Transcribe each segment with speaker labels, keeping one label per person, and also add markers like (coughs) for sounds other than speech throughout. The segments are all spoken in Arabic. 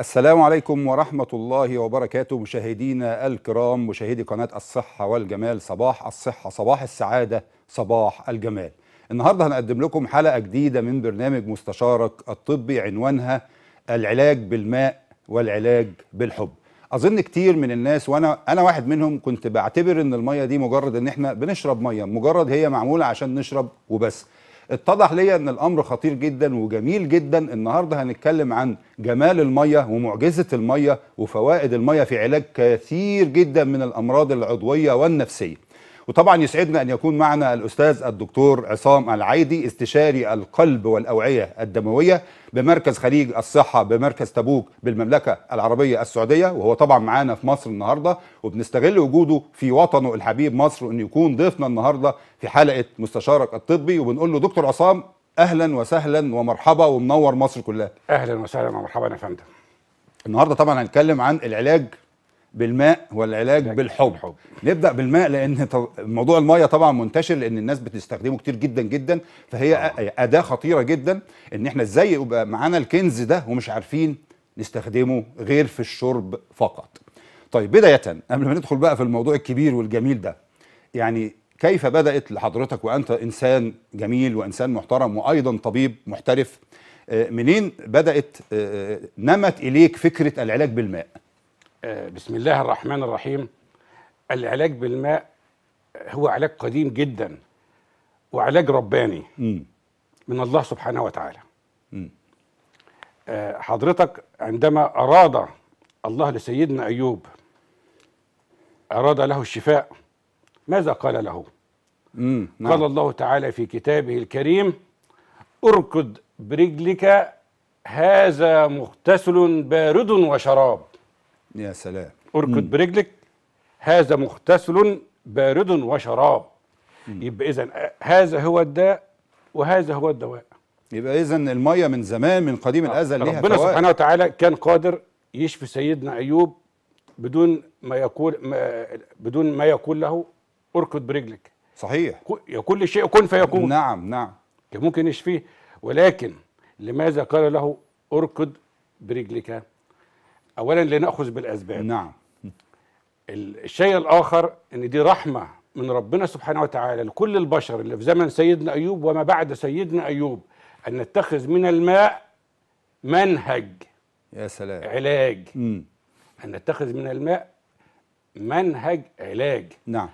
Speaker 1: السلام عليكم ورحمة الله وبركاته مشاهدينا الكرام مشاهدي قناة الصحة والجمال صباح الصحة صباح السعادة صباح الجمال النهاردة هنقدم لكم حلقة جديدة من برنامج مستشارك الطبي عنوانها العلاج بالماء والعلاج بالحب اظن كتير من الناس وانا انا واحد منهم كنت بعتبر ان الميه دي مجرد ان احنا بنشرب ميه مجرد هي معموله عشان نشرب وبس اتضح ليا ان الامر خطير جدا وجميل جدا النهارده هنتكلم عن جمال الميه ومعجزه الميه وفوائد الميه في علاج كثير جدا من الامراض العضويه والنفسيه وطبعا يسعدنا أن يكون معنا الأستاذ الدكتور عصام العيدي استشاري القلب والأوعية الدموية بمركز خليج الصحة بمركز تبوك بالمملكة العربية السعودية وهو طبعا معانا في مصر النهاردة وبنستغل وجوده في وطنه الحبيب مصر انه يكون ضيفنا النهاردة في حلقة مستشارك الطبي وبنقول له دكتور عصام اهلا وسهلا ومرحبا ومنور مصر كلها اهلا وسهلا ومرحبا يا فندم النهارده طبعا هنتكلم عن العلاج بالماء والعلاج بالحب. بالحب نبدا بالماء لان موضوع الميه طبعا منتشر لان الناس بتستخدمه كتير جدا جدا فهي آه. اداه خطيره جدا ان احنا ازاي يبقى معانا الكنز ده ومش عارفين نستخدمه غير في الشرب فقط طيب بدايه قبل ما ندخل بقى في الموضوع الكبير والجميل ده يعني كيف بدات لحضرتك وانت انسان جميل وانسان محترم وايضا طبيب محترف آه، منين
Speaker 2: بدات آه، آه، نمت اليك فكره العلاج بالماء آه، بسم الله الرحمن الرحيم العلاج بالماء هو علاج قديم جدا وعلاج رباني م. من الله سبحانه وتعالى م. آه، حضرتك عندما أراد الله لسيدنا أيوب أراد له الشفاء ماذا قال له مم. نعم. قال الله تعالى في كتابه الكريم اركض برجلك هذا مغتسل بارد وشراب يا سلام اركض برجلك هذا مغتسل بارد وشراب مم. يبقى اذا آه، هذا هو الداء وهذا هو الدواء يبقى اذا الميه من زمان من قديم آه، الازل ليها ربنا سبحانه وتعالى كان قادر يشفي سيدنا ايوب بدون ما يقول ما بدون ما يقول له اركض برجلك صحيح كل شيء كن فيكون نعم نعم كان ممكن يشفيه ولكن لماذا قال له اركض برجلك اولا لناخذ بالاسباب نعم الشيء الاخر ان دي رحمه من ربنا سبحانه وتعالى لكل البشر اللي في زمن سيدنا ايوب وما بعد سيدنا ايوب ان نتخذ من الماء منهج يا سلام علاج مم. ان نتخذ من الماء منهج علاج نعم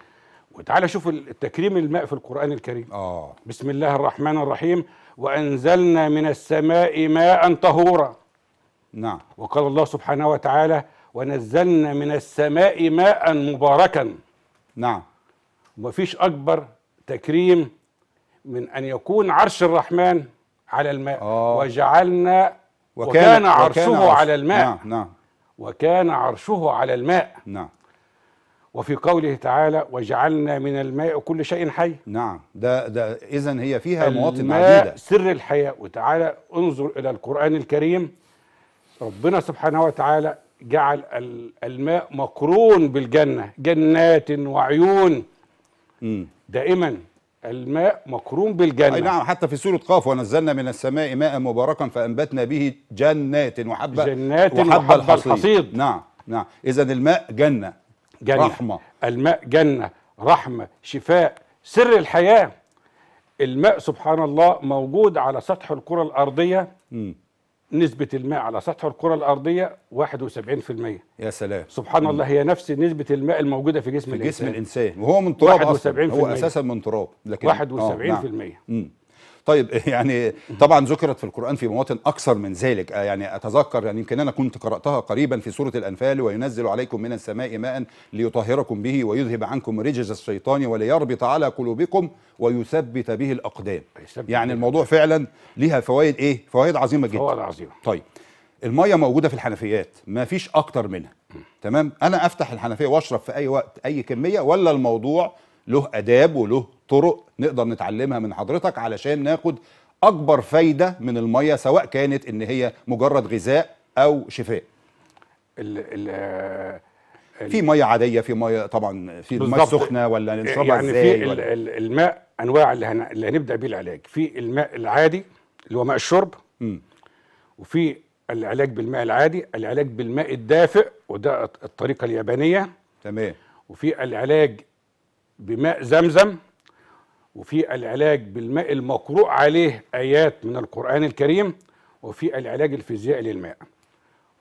Speaker 2: وتعالى شوف التكريم الماء في القرآن الكريم آه. بسم الله الرحمن الرحيم وأنزلنا من السماء ماء طهورا نعم وقال الله سبحانه وتعالى ونزلنا من السماء ماء مباركا نعم ومفيش أكبر تكريم من أن يكون عرش الرحمن على الماء آه. وجعلنا وكان, وكان عرشه وكان عرش. على الماء نعم نعم وكان عرشه على الماء نعم وفي قوله تعالى وجعلنا من الماء كل شيء حي نعم ده ده اذا هي فيها مواطن عديده سر الحياه وتعالى انظر الى القران الكريم ربنا سبحانه وتعالى جعل الماء مقرون بالجنة جنات وعيون م. دائما
Speaker 1: الماء مقرون بالجنة أي نعم حتى في سورة قاف ونزلنا من السماء ماء مباركا فأنبتنا به
Speaker 2: جنات وحبة جنات وحبة, وحب الحصيد. الحصيد نعم نعم إذا الماء جنة جنة رحمة الماء جنة رحمة شفاء سر الحياة الماء سبحان الله موجود على سطح الكرة الأرضية م. نسبة الماء على سطح الكرة الأرضية 71% يا سلام سبحان الله هي نفس نسبة الماء الموجودة في جسم في الإنسان جسم الإنسان وهو من تراب أصلا هو أساسا من
Speaker 1: تراب لكن 71% آه نعم. طيب (laughs) يعني طبعا ذكرت في القرآن في مواطن أكثر من ذلك آه، يعني أتذكر يعني يمكن أنا كنت قرأتها قريبا في سورة الأنفال وينزل عليكم من السماء ماء ليطهركم به ويذهب عنكم رجز الشيطان وليربط على قلوبكم ويثبت به الأقدام يعني الموضوع فعلا ليها فوائد إيه؟ فوائد عظيمة جدا فوائد عظيمة طيب المية موجودة في الحنفيات ما فيش أكتر منها تمام أنا أفتح الحنفية وأشرب في أي وقت أي كمية ولا الموضوع له اداب وله طرق نقدر نتعلمها من حضرتك علشان ناخد اكبر فايده من الميه سواء كانت ان هي مجرد غذاء او شفاء
Speaker 2: ال ال في ميه
Speaker 1: عاديه في ميه طبعا في الميه سخنه ولا يعني نشربها يعني ازاي في ولا
Speaker 2: الماء انواع اللي, هن... اللي هنبدا بيه العلاج في الماء العادي اللي هو ماء الشرب م. وفي العلاج بالماء العادي العلاج بالماء الدافئ وده الطريقه اليابانيه تمام وفي العلاج بماء زمزم وفي العلاج بالماء المقروء عليه آيات من القرآن الكريم وفي العلاج الفيزيائي للماء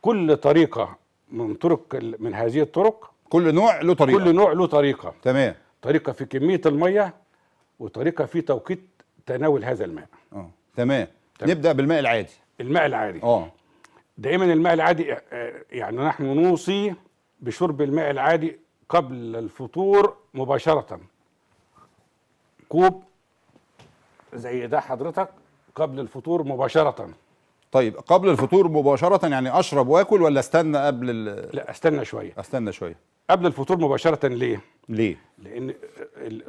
Speaker 2: كل طريقة من طرق من هذه الطرق كل نوع له طريقة كل نوع له طريقة تمام طريقة في كمية المية وطريقة في توقيت تناول هذا الماء اه تمام. تمام نبدأ بالماء العادي الماء العادي اه دائما الماء العادي آه، يعني نحن نوصي بشرب الماء العادي قبل الفطور مباشرة كوب زي ده حضرتك قبل الفطور مباشرة طيب قبل
Speaker 1: الفطور مباشرة يعني أشرب وآكل ولا استنى قبل ال... لا استنى شوية استنى شوية
Speaker 2: قبل الفطور مباشرة ليه؟ ليه؟ لأن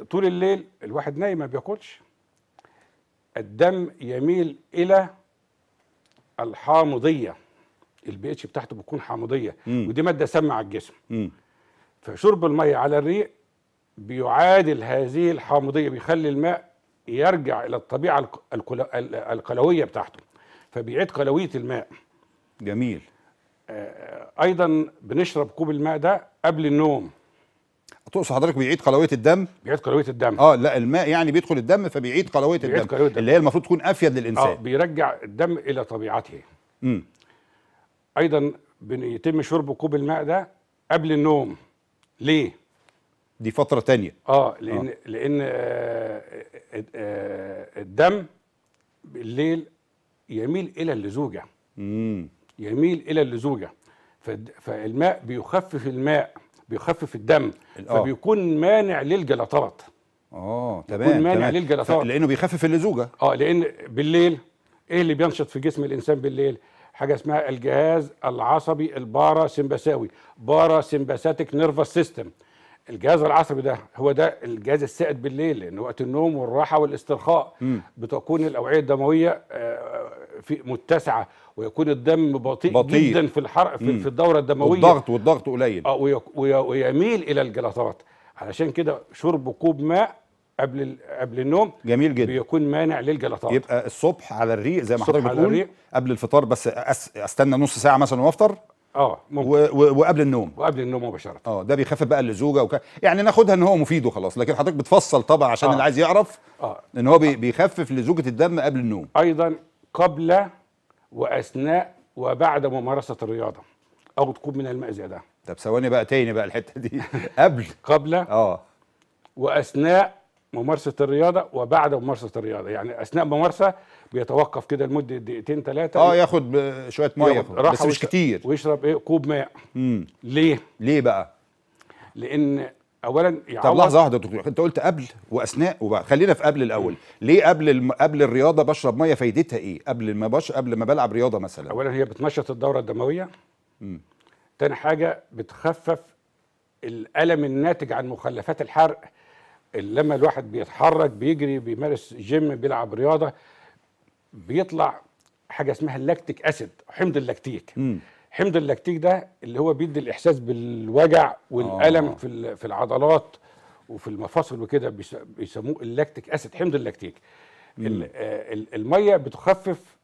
Speaker 2: طول الليل الواحد نايم ما بياكلش الدم يميل إلى الحامضية البي اتش بتاعته بتكون حامضية ودي مادة سامة على الجسم مم. فشرب المية على الريق بيعادل هذه الحامضيه بيخلي الماء يرجع الى الطبيعه القلويه بتاعته فبيعيد قلويه الماء جميل آه، ايضا بنشرب كوب الماء ده قبل النوم تقصد حضرتك بيعيد قلويه الدم بيعيد قلويه الدم اه لا الماء يعني بيدخل الدم فبيعيد قلويه بيعيد الدم. قلوية الدم اللي
Speaker 1: هي المفروض تكون افيد للانسان اه
Speaker 2: بيرجع الدم الى طبيعته امم ايضا بيتم شرب كوب الماء ده قبل النوم ليه دي فتره تانية اه, آه. لان آه. لان آه،, آه آه الدم بالليل يميل الى اللزوجه مم. يميل الى اللزوجه فالماء بيخفف الماء بيخفف الدم آه. فبيكون مانع للجلطات
Speaker 1: اه تمام بيكون مانع للجلطات لانه بيخفف اللزوجه
Speaker 2: اه لان بالليل ايه اللي بينشط في جسم الانسان بالليل حاجه اسمها الجهاز العصبي الباراسمباساوي باراسمباساتيك نيرفس سيستم الجهاز العصبي ده هو ده الجهاز السائد بالليل لان وقت النوم والراحه والاسترخاء بتكون الاوعيه الدمويه آه، في متسعه ويكون الدم بطيء, بطيء. جدا في الحرق في, في الدوره الدمويه والضغط والضغط قليل آه، ويميل الى الجلطات علشان كده شرب كوب ماء قبل قبل النوم جميل جدا بيكون مانع للجلطات يبقى الصبح على الريق زي ما حضرتك بتقول قبل الفطار بس
Speaker 1: استنى نص ساعه مثلا وافطر اه ممكن و... وقبل النوم
Speaker 2: وقبل النوم مباشره
Speaker 1: اه ده بيخفف بقى اللزوجه وك... يعني ناخدها ان هو مفيد وخلاص لكن حضرتك بتفصل طبعا عشان آه. اللي عايز يعرف اه ان هو بي... بيخفف لزوجه الدم قبل النوم
Speaker 2: ايضا قبل واثناء وبعد ممارسه الرياضه او تكون من الماء زياده طب ثواني بقى تاني بقى الحته دي (laughs) قبل قبل اه واثناء ممارسه الرياضه وبعد ممارسه الرياضه يعني اثناء ممارسه بيتوقف كده لمده دقيقتين ثلاثه اه ياخد شويه ميه بس مش كتير ويشرب ايه كوب ماء مم. ليه ليه بقى
Speaker 1: لان اولا يعوض طب لحظه واحده دكتور انت قلت قبل واثناء وبعد خلينا في قبل الاول مم. ليه قبل الم... قبل الرياضه بشرب ميه فايدتها ايه قبل ما بش... قبل ما بلعب رياضه مثلا
Speaker 2: اولا هي بتنشط الدوره الدمويه امم تاني حاجه بتخفف الالم الناتج عن مخلفات الحرق لما الواحد بيتحرك بيجري بيمارس جيم بيلعب رياضه بيطلع حاجه اسمها اللاكتيك اسيد حمض اللاكتيك مم. حمض اللاكتيك ده اللي هو بيدي الاحساس بالوجع والالم آه. في في العضلات وفي المفاصل وكده بيسموه اللاكتيك اسيد حمض اللاكتيك آه، الميه بتخفف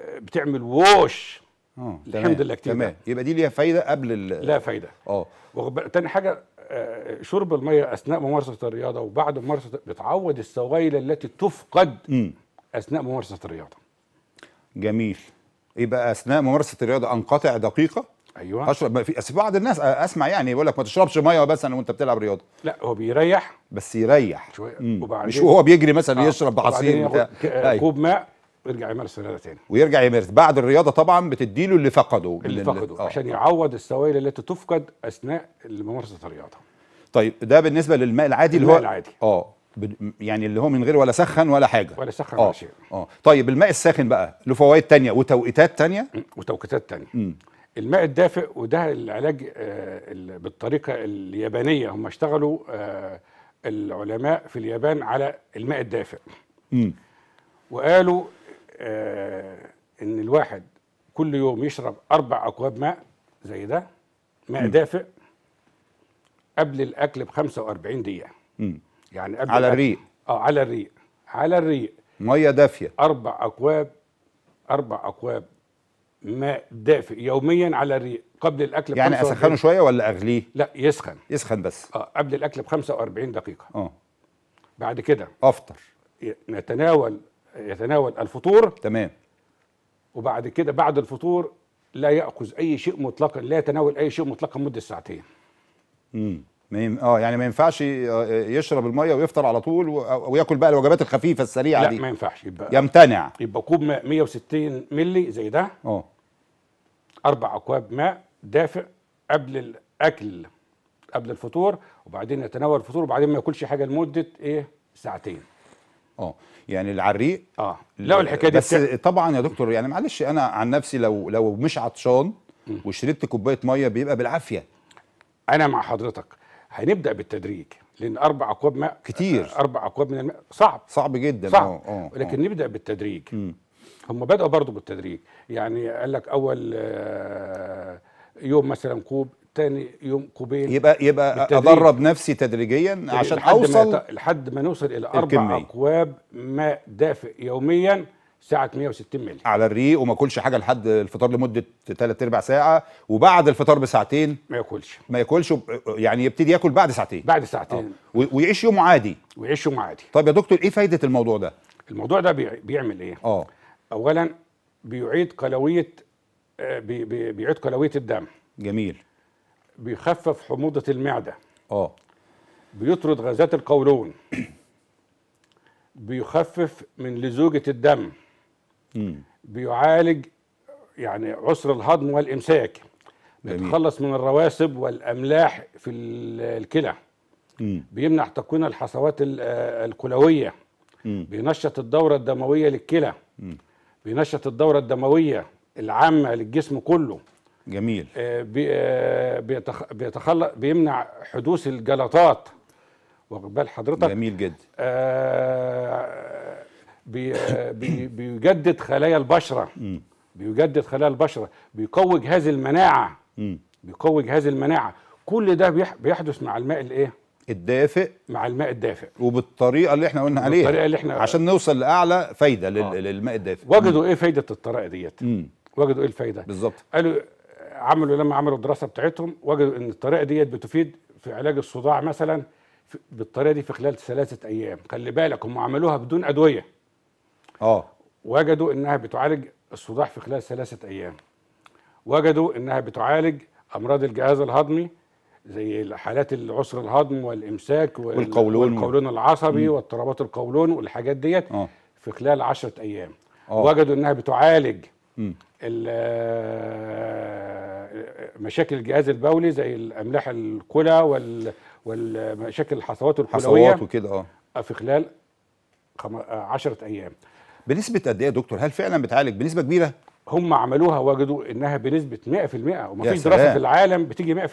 Speaker 2: آه، بتعمل ووش الحمض آه، اللاكتيك تمام يبقى دي ليها فايده قبل لا فايده اه تاني حاجه شرب الميه اثناء ممارسه الرياضه وبعد ممارسه بتعوض السوائل التي تفقد م. اثناء ممارسه الرياضه
Speaker 1: جميل يبقى اثناء ممارسه الرياضه انقطع دقيقه
Speaker 2: ايوه اشرب
Speaker 1: في بعض الناس اسمع يعني يقول لك ما تشربش ميه بس وانت بتلعب رياضه لا هو بيريح بس يريح
Speaker 2: شويه وبعدين مش وهو بيجري مثلا آه. يشرب عصير أيوة. كوب ماء يرجع يمارس الرياضه تاني
Speaker 1: ويرجع يمارس بعد الرياضه طبعا بتديله اللي فقده اللي فقده اللي... آه. عشان
Speaker 2: يعوض السوائل التي تفقد اثناء ممارسه الرياضه
Speaker 1: طيب ده بالنسبه للماء العادي الماء اللي هو العادي اه يعني اللي هو من غير ولا سخن ولا حاجه ولا سخن آه. ولا شيء اه طيب الماء الساخن بقى له فوائد تانية وتوقيتات تانية
Speaker 2: وتوقيتات تانية م. الماء الدافئ وده العلاج آه بالطريقه اليابانيه هم اشتغلوا آه العلماء في اليابان على الماء الدافئ م. وقالوا آه، ان الواحد كل يوم يشرب اربع اكواب ماء زي ده ماء م. دافئ قبل الاكل ب 45 دقيقه م. يعني قبل على الريق اه على الريق على الريق ميه دافيه اربع اكواب اربع اكواب ماء دافئ يوميا على الريق قبل الاكل يعني اسخنه
Speaker 1: شويه ولا اغليه لا يسخن يسخن بس اه
Speaker 2: قبل الاكل ب 45 دقيقه اه بعد كده افطر نتناول يتناول الفطور تمام وبعد كده بعد الفطور لا ياخذ اي شيء مطلقا لا يتناول اي شيء مطلقا مده ساعتين امم
Speaker 1: اه يعني ما ينفعش آه، آه، يشرب الميه ويفطر على طول وياكل بقى الوجبات
Speaker 2: الخفيفه السريعه لا دي لا ما ينفعش يبقى
Speaker 1: يمتنع يبقى
Speaker 2: كوب ماء 160 مللي زي ده اه اربع اكواب ماء دافئ قبل الاكل قبل الفطور وبعدين يتناول الفطور وبعدين ما ياكلش حاجه لمده ايه ساعتين
Speaker 1: اه يعني العريق اه لا الحكايه دي بس بتاع... طبعا يا دكتور يعني معلش انا عن نفسي
Speaker 2: لو لو مش عطشان وشربت كوبايه ميه بيبقى بالعافيه انا مع حضرتك هنبدا بالتدريج لان اربع اكواب ماء كتير آه، اربع اكواب من الماء صعب صعب جدا صعب أوه أوه لكن أوه. نبدا بالتدريج م. هم بداوا برضه بالتدريج يعني قال لك اول آه، يوم مثلا كوب تاني يوم قبيل يبقى يبقى ادرب
Speaker 1: نفسي تدريجيا عشان لحد اوصل ما
Speaker 2: لحد ما نوصل الى اربع اكواب ماء دافئ يوميا ساعة 160 مللي
Speaker 1: على الريق وما كلش حاجة لحد الفطار لمدة ثلاث اربع ساعة وبعد الفطار بساعتين ما ياكلش ما ياكلش يعني يبتدي ياكل بعد ساعتين بعد ساعتين أوه. ويعيش يومه عادي ويعيش يومه عادي طب يا دكتور ايه فايدة الموضوع ده؟
Speaker 2: الموضوع ده بيعمل ايه؟ اه اولا بيعيد قلوية آه، بيعيد قلوية الدم جميل بيخفف حموضة المعدة اه بيطرد غازات القولون بيخفف من لزوجة الدم مم. بيعالج يعني عسر الهضم والإمساك بيتخلص من الرواسب والأملاح في الكلى بيمنع تكوين الحصوات الكلوية بينشط الدورة الدموية للكلى بينشط الدورة الدموية العامة للجسم كله جميل آه، آه، بيتخلق بيمنع حدوث الجلطات واخد بال حضرتك جميل جدا آه، بي بي بيجدد خلايا البشره (coughs) بيجدد خلايا البشره بيقوي جهاز المناعه بيقوي جهاز المناعه كل ده بيحدث مع الماء الايه الدافئ مع الماء الدافئ
Speaker 1: وبالطريقه اللي احنا قلنا عليها الطريقه اللي احنا عشان
Speaker 2: نوصل لاعلى فايده آه. للماء الدافئ وجدوا ايه فايده الطريقه ديت وجدوا ايه الفايده بالظبط قالوا عملوا لما عملوا الدراسه بتاعتهم وجدوا ان الطريقه ديت بتفيد في علاج الصداع مثلا بالطريقه دي في خلال ثلاثه ايام خلي بالك هم عملوها بدون ادويه اه وجدوا انها بتعالج الصداع في خلال ثلاثه ايام وجدوا انها بتعالج امراض الجهاز الهضمي زي حالات العسر الهضم والامساك وال... والقولون والقولون العصبي م. واضطرابات القولون والحاجات ديت آه. في خلال 10 ايام آه. وجدوا انها بتعالج م. مشاكل الجهاز البولي زي الاملاح الكلى وال والمشاكل الحصوات الكلويه حصوات وكده اه في خلال 10 ايام بنسبه قد ايه يا دكتور هل فعلا بتعالج بنسبه كبيره هم عملوها وجدوا انها بنسبه 100% ومفيش دراسه في العالم بتيجي 100%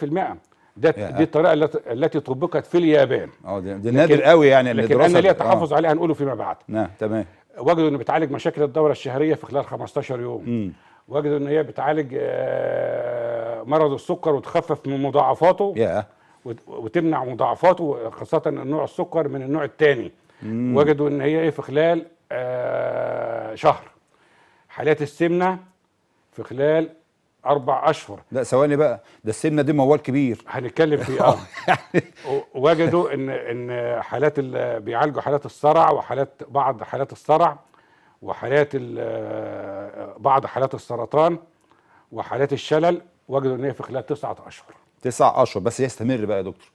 Speaker 2: ده دي الطريقه التي طبقت في اليابان اه
Speaker 1: ده نادر قوي يعني اللي لكن انا ليا آه. تحفظ
Speaker 2: عليها هنقوله فيما بعد نعم تمام وجدوا انه بتعالج مشاكل الدوره الشهريه في خلال 15 يوم مم. وجدوا ان هي بتعالج آه، مرض السكر وتخفف من مضاعفاته yeah. وتمنع مضاعفاته خاصه نوع السكر من النوع الثاني mm. وجدوا ان هي ايه في خلال آه، شهر حالات السمنه في خلال اربع اشهر
Speaker 1: لا ثواني بقى ده السمنه دي موال كبير هنتكلم فيه اه
Speaker 2: (laughs) يعني وجدوا ان ان حالات بيعالجوا حالات الصرع وحالات بعض حالات الصرع وحالات آه، بعض حالات السرطان وحالات الشلل وجدوا ان هي في خلال تسعة اشهر
Speaker 1: تسعة اشهر بس يستمر بقى يا دكتور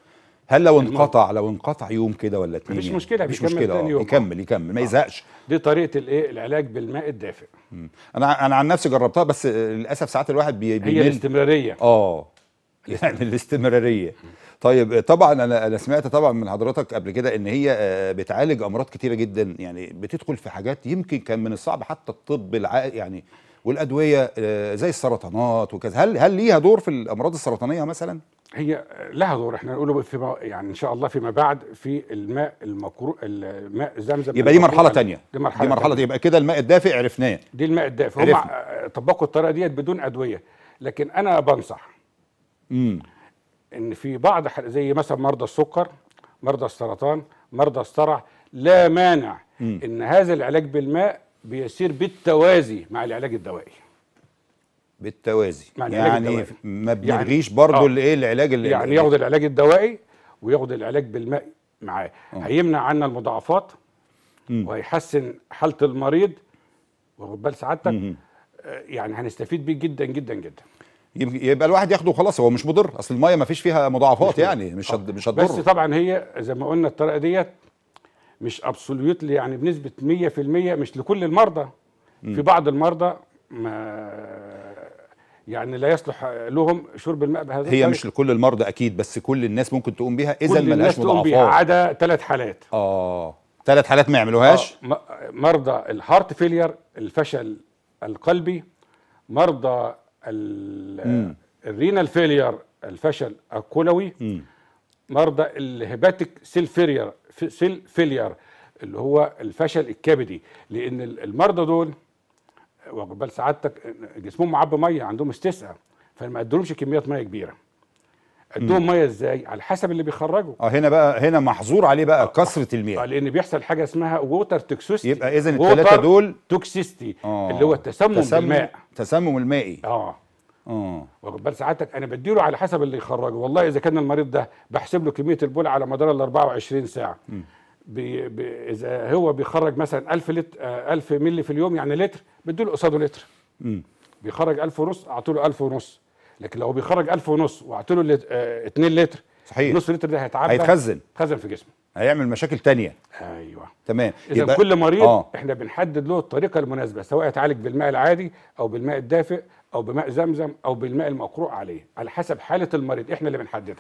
Speaker 1: هل لو انقطع لو انقطع يوم كده ولا اتنين مش يعني؟ مشكله مش مشكله تاني آه، يوم. يكمل يكمل
Speaker 2: ما آه. يزهقش دي طريقه الايه العلاج بالماء الدافئ
Speaker 1: انا انا عن نفسي جربتها بس للاسف ساعات الواحد بي هي الاستمراريه اه (laughs) يعني الاستمراريه طيب طبعا انا انا سمعت طبعا من حضرتك قبل كده ان هي آه، بتعالج امراض كتيره جدا يعني بتدخل في حاجات يمكن كان من الصعب حتى الطب العائلي يعني والادويه آه، زي السرطانات وكذا هل هل ليها دور في الامراض السرطانيه مثلا
Speaker 2: هي لها دور احنا نقوله في يعني ان شاء الله فيما بعد في الماء المكرو الماء زمزم يبقى دي مرحله ثانيه دي مرحله, دي مرحلة تانية.
Speaker 1: يبقى كده الماء الدافئ عرفناه
Speaker 2: دي الماء الدافئ هم آه، طبقوا الطريقه ديت بدون ادويه لكن انا بنصح امم ان في بعض زي مثلا مرضى السكر مرضى السرطان مرضى الصرع لا مانع مم. ان هذا العلاج بالماء بيسير بالتوازي مع العلاج الدوائي بالتوازي مع العلاج يعني الدوائي. ما بنلغيش يعني برضه آه. الايه العلاج اللي يعني ياخد العلاج الدوائي وياخد العلاج بالماء معاه آه. هيمنع عنا المضاعفات مم. وهيحسن حاله المريض واخد بال سعادتك آه، يعني هنستفيد بيه جدا جدا جدا يبقى الواحد ياخده
Speaker 1: خلاص هو مش مضر اصل الميه ما فيش فيها مضاعفات مش يعني مش هد مش هتضر بس
Speaker 2: طبعا هي زي ما قلنا الطريقه ديت مش ابسوليوتلي يعني بنسبه 100% مش لكل المرضى م. في بعض المرضى ما يعني لا يصلح لهم شرب الماء بهذا هي مش
Speaker 1: لكل المرضى اكيد بس كل الناس ممكن تقوم بيها اذا ما لهاش مضاعفات بيها
Speaker 2: عدا ثلاث حالات اه
Speaker 1: ثلاث حالات ما يعملوهاش
Speaker 2: آه مرضى الهارت فيلير الفشل القلبي مرضى الرينال فيلير الفشل الكلوي مرضى الهباتيك سيل فيلير سيل فيلير اللي هو الفشل الكبدي لان المرضى دول واخد بال سعادتك جسمهم معبي ميه عندهم استسقاء فما ادولهمش كميات ميه كبيره ادوهم ميه ازاي على حسب اللي بيخرجوا اه هنا
Speaker 1: بقى هنا محظور عليه بقى آه كثره المياه آه
Speaker 2: لان بيحصل حاجه اسمها ووتر
Speaker 1: توكسيستي يبقى اذا الثلاثه دول توكسيستي آه اللي هو التسمم تسمم الماء. تسمم المائي
Speaker 2: اه اه واخد بال سعادتك انا بديله على حسب اللي يخرجه والله اذا كان المريض ده بحسب له كميه البول على مدار ال 24 ساعه بي بي اذا هو بيخرج مثلا 1000 لتر 1000 ملي في اليوم يعني لتر بديله قصاده لتر م. بيخرج 1000 ونص له 1000 ونص لكن لو بيخرج 1000 ونص وقعت له 2 لتر صحيح نص لتر ده هيتعبى هيتخزن هيتخزن في جسمه
Speaker 1: هيعمل مشاكل تانية ايوه تمام اذا يبقى... كل مريض آه.
Speaker 2: احنا بنحدد له الطريقه المناسبه سواء يتعالج بالماء العادي او بالماء الدافئ او بماء زمزم او بالماء المقروء عليه على حسب حاله المريض احنا اللي بنحددها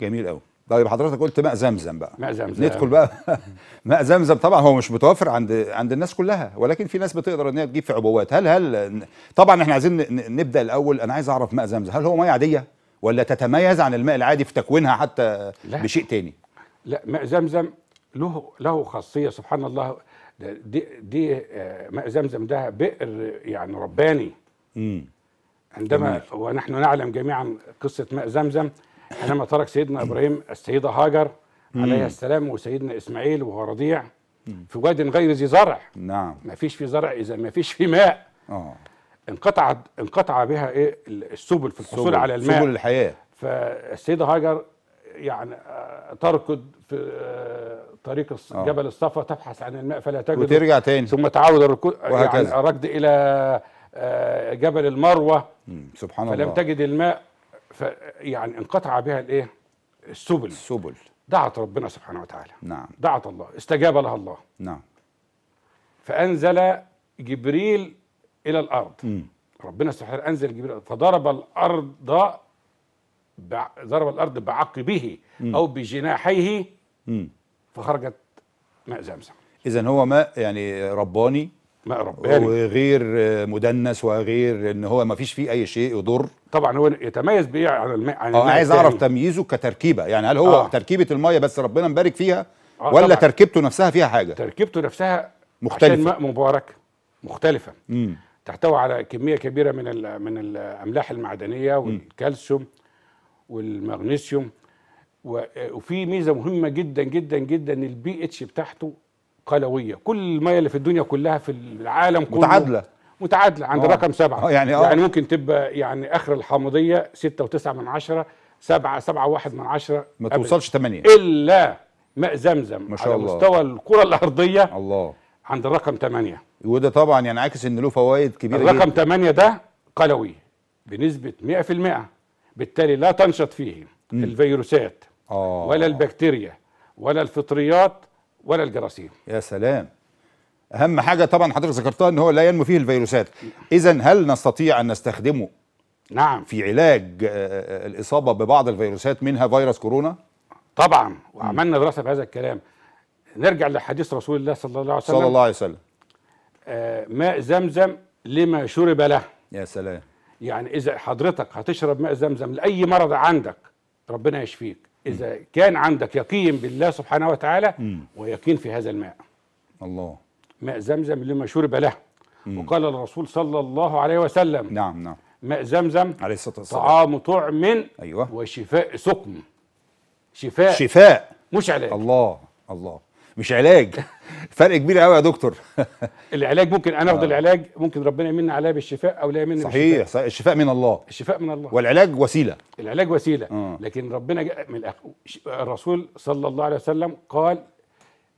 Speaker 1: جميل قوي طيب حضرتك قلت ماء زمزم بقى ماء زمزم ندخل بقى (laughs) ماء زمزم طبعا هو مش متوفر عند عند الناس كلها ولكن في ناس بتقدر ان هي تجيب في عبوات هل هل طبعا احنا عايزين نبدا الاول انا عايز اعرف ماء زمزم هل هو ميه عاديه ولا تتميز عن الماء العادي في تكوينها حتى لا. بشيء تاني
Speaker 2: لا ماء زمزم له له خاصيه سبحان الله دي دي آه، ماء زمزم ده بئر يعني رباني امم عندما جميل. ونحن نعلم جميعا قصه ماء زمزم حينما ترك سيدنا ابراهيم السيده هاجر عليها السلام وسيدنا اسماعيل وهو رضيع في واد غير ذي زرع نعم ما فيش في زرع اذا ما فيش في ماء اه انقطعت انقطع بها ايه السبل في الحصول على الماء سبل الحياه فالسيده هاجر يعني آه، تركض في آه، طريق آه. جبل الصفا تبحث عن الماء فلا تجد وترجع تاني ثم تعود الركض يعني الركض الى جبل المروه
Speaker 1: سبحان فلم الله فلم
Speaker 2: تجد الماء يعني انقطع بها الايه السبل السبل دعت ربنا سبحانه وتعالى نعم دعت الله استجاب لها الله نعم فانزل جبريل الى الارض م. ربنا سبحانه انزل جبريل فضرب الارض بع... ضرب الارض بعقبه م. او بجناحيه م. فخرجت ماء زمزم
Speaker 1: اذا هو ماء يعني رباني
Speaker 2: ماء رباني
Speaker 1: وغير مدنس وغير ان هو ما فيش فيه اي شيء يضر طبعا هو يتميز بايه عن الماء عن آه، الماء عايز اعرف تمييزه كتركيبه يعني هل هو آه. تركيبه الميه بس ربنا مبارك فيها آه ولا طبعًا. تركيبته نفسها فيها حاجه تركيبته نفسها
Speaker 2: مختلفه عشان ماء مبارك مختلفه مم. تحتوي على كميه كبيره من الـ من الاملاح المعدنيه والكالسيوم والمغنيسيوم وفي ميزه مهمه جدا جدا جدا البي اتش بتاعته قلويه كل الميه اللي في الدنيا كلها في العالم كله متعادله متعادله عند أوه. رقم سبعه آه، يعني, أوه. يعني ممكن تبقى يعني اخر الحامضيه ستة وتسعة من عشرة سبعة سبعة واحد من عشرة ما توصلش 8 الا ماء زمزم ما شاء على الله. مستوى الكره الارضيه الله عند الرقم 8 وده طبعا يعني ان له فوائد كبيره الرقم جدا. 8 ده قلوي بنسبه 100% بالتالي لا تنشط فيه م. الفيروسات آه. ولا البكتيريا ولا الفطريات ولا الجراثيم
Speaker 1: يا سلام اهم حاجه طبعا حضرتك ذكرتها ان هو لا ينمو فيه الفيروسات اذا هل نستطيع ان نستخدمه نعم في علاج آه، آه، آه، الاصابه ببعض الفيروسات منها فيروس كورونا
Speaker 2: طبعا وعملنا دراسه في هذا الكلام نرجع لحديث رسول الله صلى الله عليه وسلم صلى الله عليه وسلم آه ماء زمزم لما شرب له يا سلام يعني اذا حضرتك هتشرب ماء زمزم لاي مرض عندك ربنا يشفيك إذا كان عندك يقين بالله سبحانه وتعالى ويقين في هذا الماء الله ماء زمزم لما شرب له وقال الرسول صلى الله عليه وسلم نعم نعم ماء زمزم عليه الصلاة والسلام طعام طعم أيوة وشفاء سقم شفاء شفاء مش علاج الله الله مش علاج فرق كبير قوي يا
Speaker 1: دكتور العلاج ممكن انا اخد آه. العلاج
Speaker 2: ممكن ربنا يمن عليا بالشفاء او لا يمن صحيح
Speaker 1: بالشفاء. الشفاء من الله الشفاء من الله والعلاج وسيله
Speaker 2: العلاج وسيله آه. لكن ربنا جاء من الأخ... الرسول صلى الله عليه وسلم قال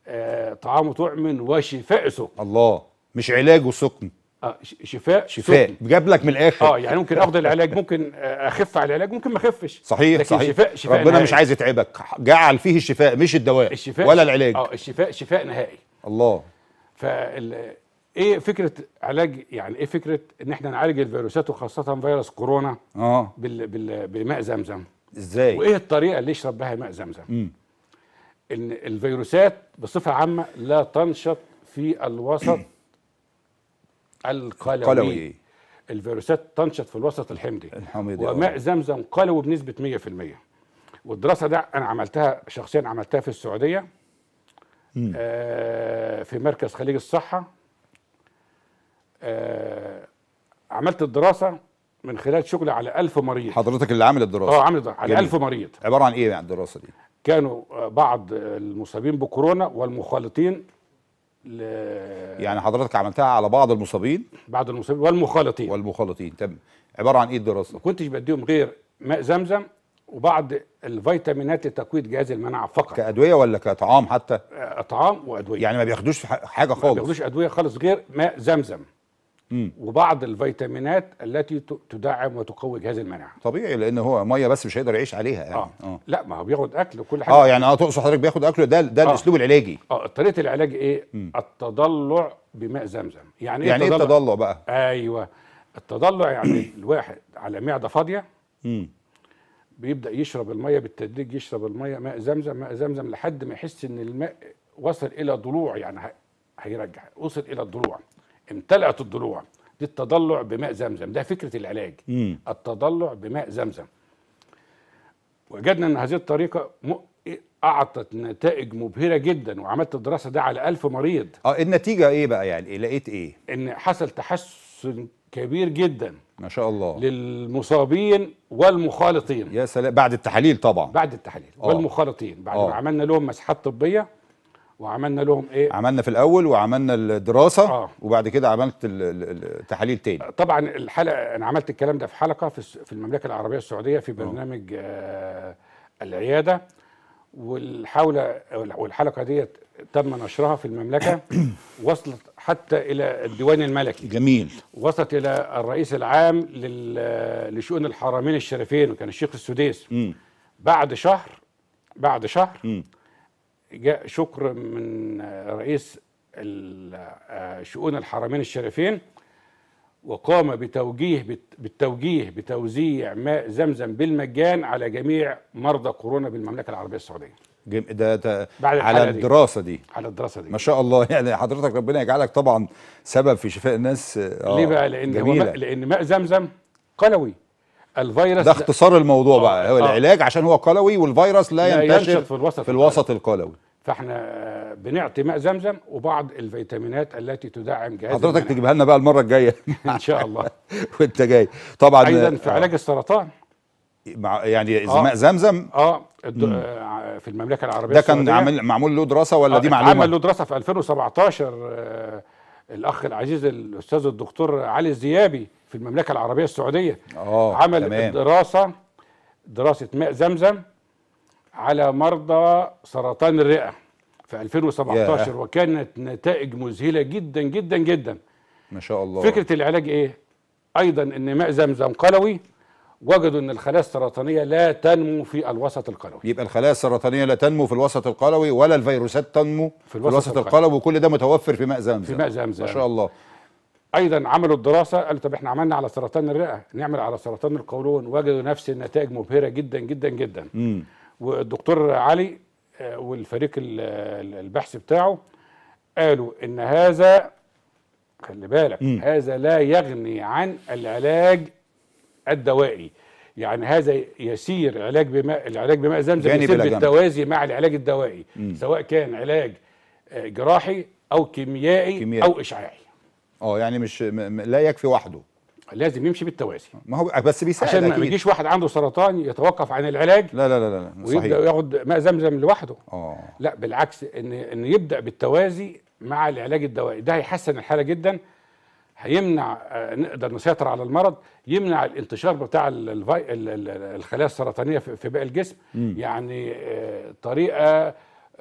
Speaker 2: آه طعام طعم وشفاء سقم الله مش علاج وسقم آه، شفاء شفاء جاب لك من الاخر اه يعني ممكن افضل (laughs) العلاج ممكن آه، اخف على العلاج ممكن ما اخفش صحيح لكن صحيح شفاء شفاء ربنا نهائي. مش عايز
Speaker 1: يتعبك جعل فيه الشفاء مش الدواء الشفاء ولا العلاج اه
Speaker 2: الشفاء شفاء نهائي الله فال ايه فكره علاج يعني ايه فكره ان احنا نعالج الفيروسات وخاصه فيروس كورونا اه بال... بال... بماء زمزم ازاي وايه الطريقه اللي يشرب بها ماء زمزم امم ان الفيروسات بصفه عامه لا تنشط في الوسط (clears throat) القلوي القلوي. الفيروسات تنشط في الوسط الحمضي الحمضي وماء آه. زمزم قلوي بنسبه 100% والدراسه ده انا عملتها شخصيا عملتها في السعوديه آه في مركز خليج الصحه آه عملت الدراسه من خلال شغل على 1000 مريض حضرتك اللي عامل
Speaker 1: الدراسه اه عامل الدراسه على 1000 مريض عباره عن ايه يعني الدراسه دي؟
Speaker 2: كانوا آه، بعض المصابين بكورونا والمخالطين ل... يعني حضرتك عملتها على بعض المصابين بعض المصابين والمخالطين والمخالطين تم عباره عن ايه الدراسه ما كنتش بديهم غير ماء زمزم وبعض الفيتامينات لتقويه جهاز المناعه فقط كادويه ولا كطعام حتى اطعام آه، وادويه يعني ما بياخدوش حاجه خالص ما بياخدوش ادويه خالص غير ماء زمزم وبعض الفيتامينات التي تدعم وتقوي جهاز المناعه
Speaker 1: طبيعي لان هو ميه بس مش هيقدر يعيش عليها يعني. آه. اه
Speaker 2: لا ما هو بياخد اكل وكل حاجه اه يعني اه
Speaker 1: تقصد حضرتك بياخد اكل ده ده آه. الاسلوب العلاجي
Speaker 2: اه طريقه العلاج ايه مم. التضلع بماء زمزم يعني ايه يعني إيه التضلع؟ ايه التضلع بقى ايوه التضلع يعني (clears throat) الواحد على معده فاضيه مم. بيبدا يشرب الميه بالتدريج يشرب الميه ماء زمزم ماء زمزم لحد ما يحس ان الماء وصل الى ضلوع يعني هيرجع وصل الى الضلوع امتلأت الضلوع دي التضلع بماء زمزم ده فكرة العلاج مم. التضلع بماء زمزم وجدنا أن هذه الطريقة م... أعطت نتائج مبهرة جدا وعملت الدراسة ده على ألف مريض اه النتيجة إيه بقى يعني إيه، لقيت إيه؟ إن حصل تحسن كبير جدا ما شاء الله للمصابين والمخالطين يا سلام بعد التحاليل طبعا بعد التحاليل أوه. والمخالطين بعد أوه. ما آه. عملنا لهم مسحات طبية وعملنا لهم ايه عملنا في الاول وعملنا
Speaker 1: الدراسه آه. وبعد كده عملت التحاليل تاني
Speaker 2: طبعا الحلقه انا عملت الكلام ده في حلقه في المملكه العربيه السعوديه في آه. برنامج آه, العياده والحاوله والحلقه ديت تم نشرها في المملكه (coughs) وصلت حتى الى الديوان الملكي جميل وصلت الى الرئيس العام لشؤون الحرمين الشريفين وكان الشيخ السديس بعد شهر بعد شهر م. جاء شكر من رئيس آه، شؤون الحرمين الشريفين وقام بتوجيه بالتوجيه بتوزيع ماء زمزم بالمجان على جميع مرضى كورونا بالمملكه العربيه السعوديه
Speaker 1: ده, ده بعد على الدراسه دي. دي على الدراسه دي ما شاء الله (laughs) يعني حضرتك ربنا يجعلك طبعا سبب في شفاء الناس آه ليه بقى لان ماء
Speaker 2: لان ماء زمزم قلوي الفيروس
Speaker 1: ده اختصار الموضوع آه بقى هو آه العلاج عشان هو قلوي والفيروس لا, لا ينتشر ينشط في الوسط, في الوسط القلوي
Speaker 2: فاحنا آه، بنعطي ماء زمزم وبعض الفيتامينات التي تدعم جهاز حضرتك
Speaker 1: تجيبها لنا بقى المره الجايه (laughs) ان شاء الله (laughs) وانت جاي طبعا ايضا في آه، علاج السرطان مع يعني آه ماء زمزم
Speaker 2: اه, آه، في المملكه العربيه ده كان عامل معمول له دراسه ولا آه دي معلومه؟ عمل له دراسه في 2017 آه الاخ العزيز الاستاذ الدكتور علي الزيابي في المملكه العربيه السعوديه آه عمل تمام. دراسه دراسه ماء زمزم على مرضى سرطان الرئة في 2017 وكانت نتائج مذهلة جدا جدا جدا
Speaker 1: ما شاء الله فكرة
Speaker 2: العلاج ايه؟ ايضا ان ماء زمزم قلوي وجدوا ان الخلايا السرطانيه لا تنمو في الوسط القلوي
Speaker 1: يبقى الخلايا السرطانيه لا تنمو في الوسط القلوي ولا الفيروسات تنمو في الوسط, في الوسط القلوي. القلوي وكل ده متوفر في ماء زمزم
Speaker 2: في ماء زمزم ما شاء الله ايضا عملوا الدراسه قالوا طب احنا عملنا على سرطان الرئه نعمل على سرطان القولون وجدوا نفس النتائج مبهره جدا جدا جدا امم والدكتور علي آه، والفريق البحث بتاعه قالوا ان هذا خلي بالك م. هذا لا يغني عن العلاج الدوائي يعني هذا يسير علاج بماء العلاج بماء زمزم يسير بالتوازي مع العلاج الدوائي م. سواء كان علاج آه، جراحي او كيميائي, كيميائي. او اشعاعي اه يعني مش لا يكفي وحده لازم يمشي بالتوازي
Speaker 1: ما هو بس بيساعد عشان ما يجيش واحد
Speaker 2: عنده سرطان يتوقف عن العلاج لا لا
Speaker 1: لا لا صحيح ويبدا
Speaker 2: ياخد ماء زمزم لوحده اه لا بالعكس ان ان يبدا بالتوازي مع العلاج الدوائي ده هيحسن الحاله جدا هيمنع آه، نقدر نسيطر على المرض يمنع الانتشار بتاع الخلايا السرطانيه في باقي الجسم م. يعني آه، طريقه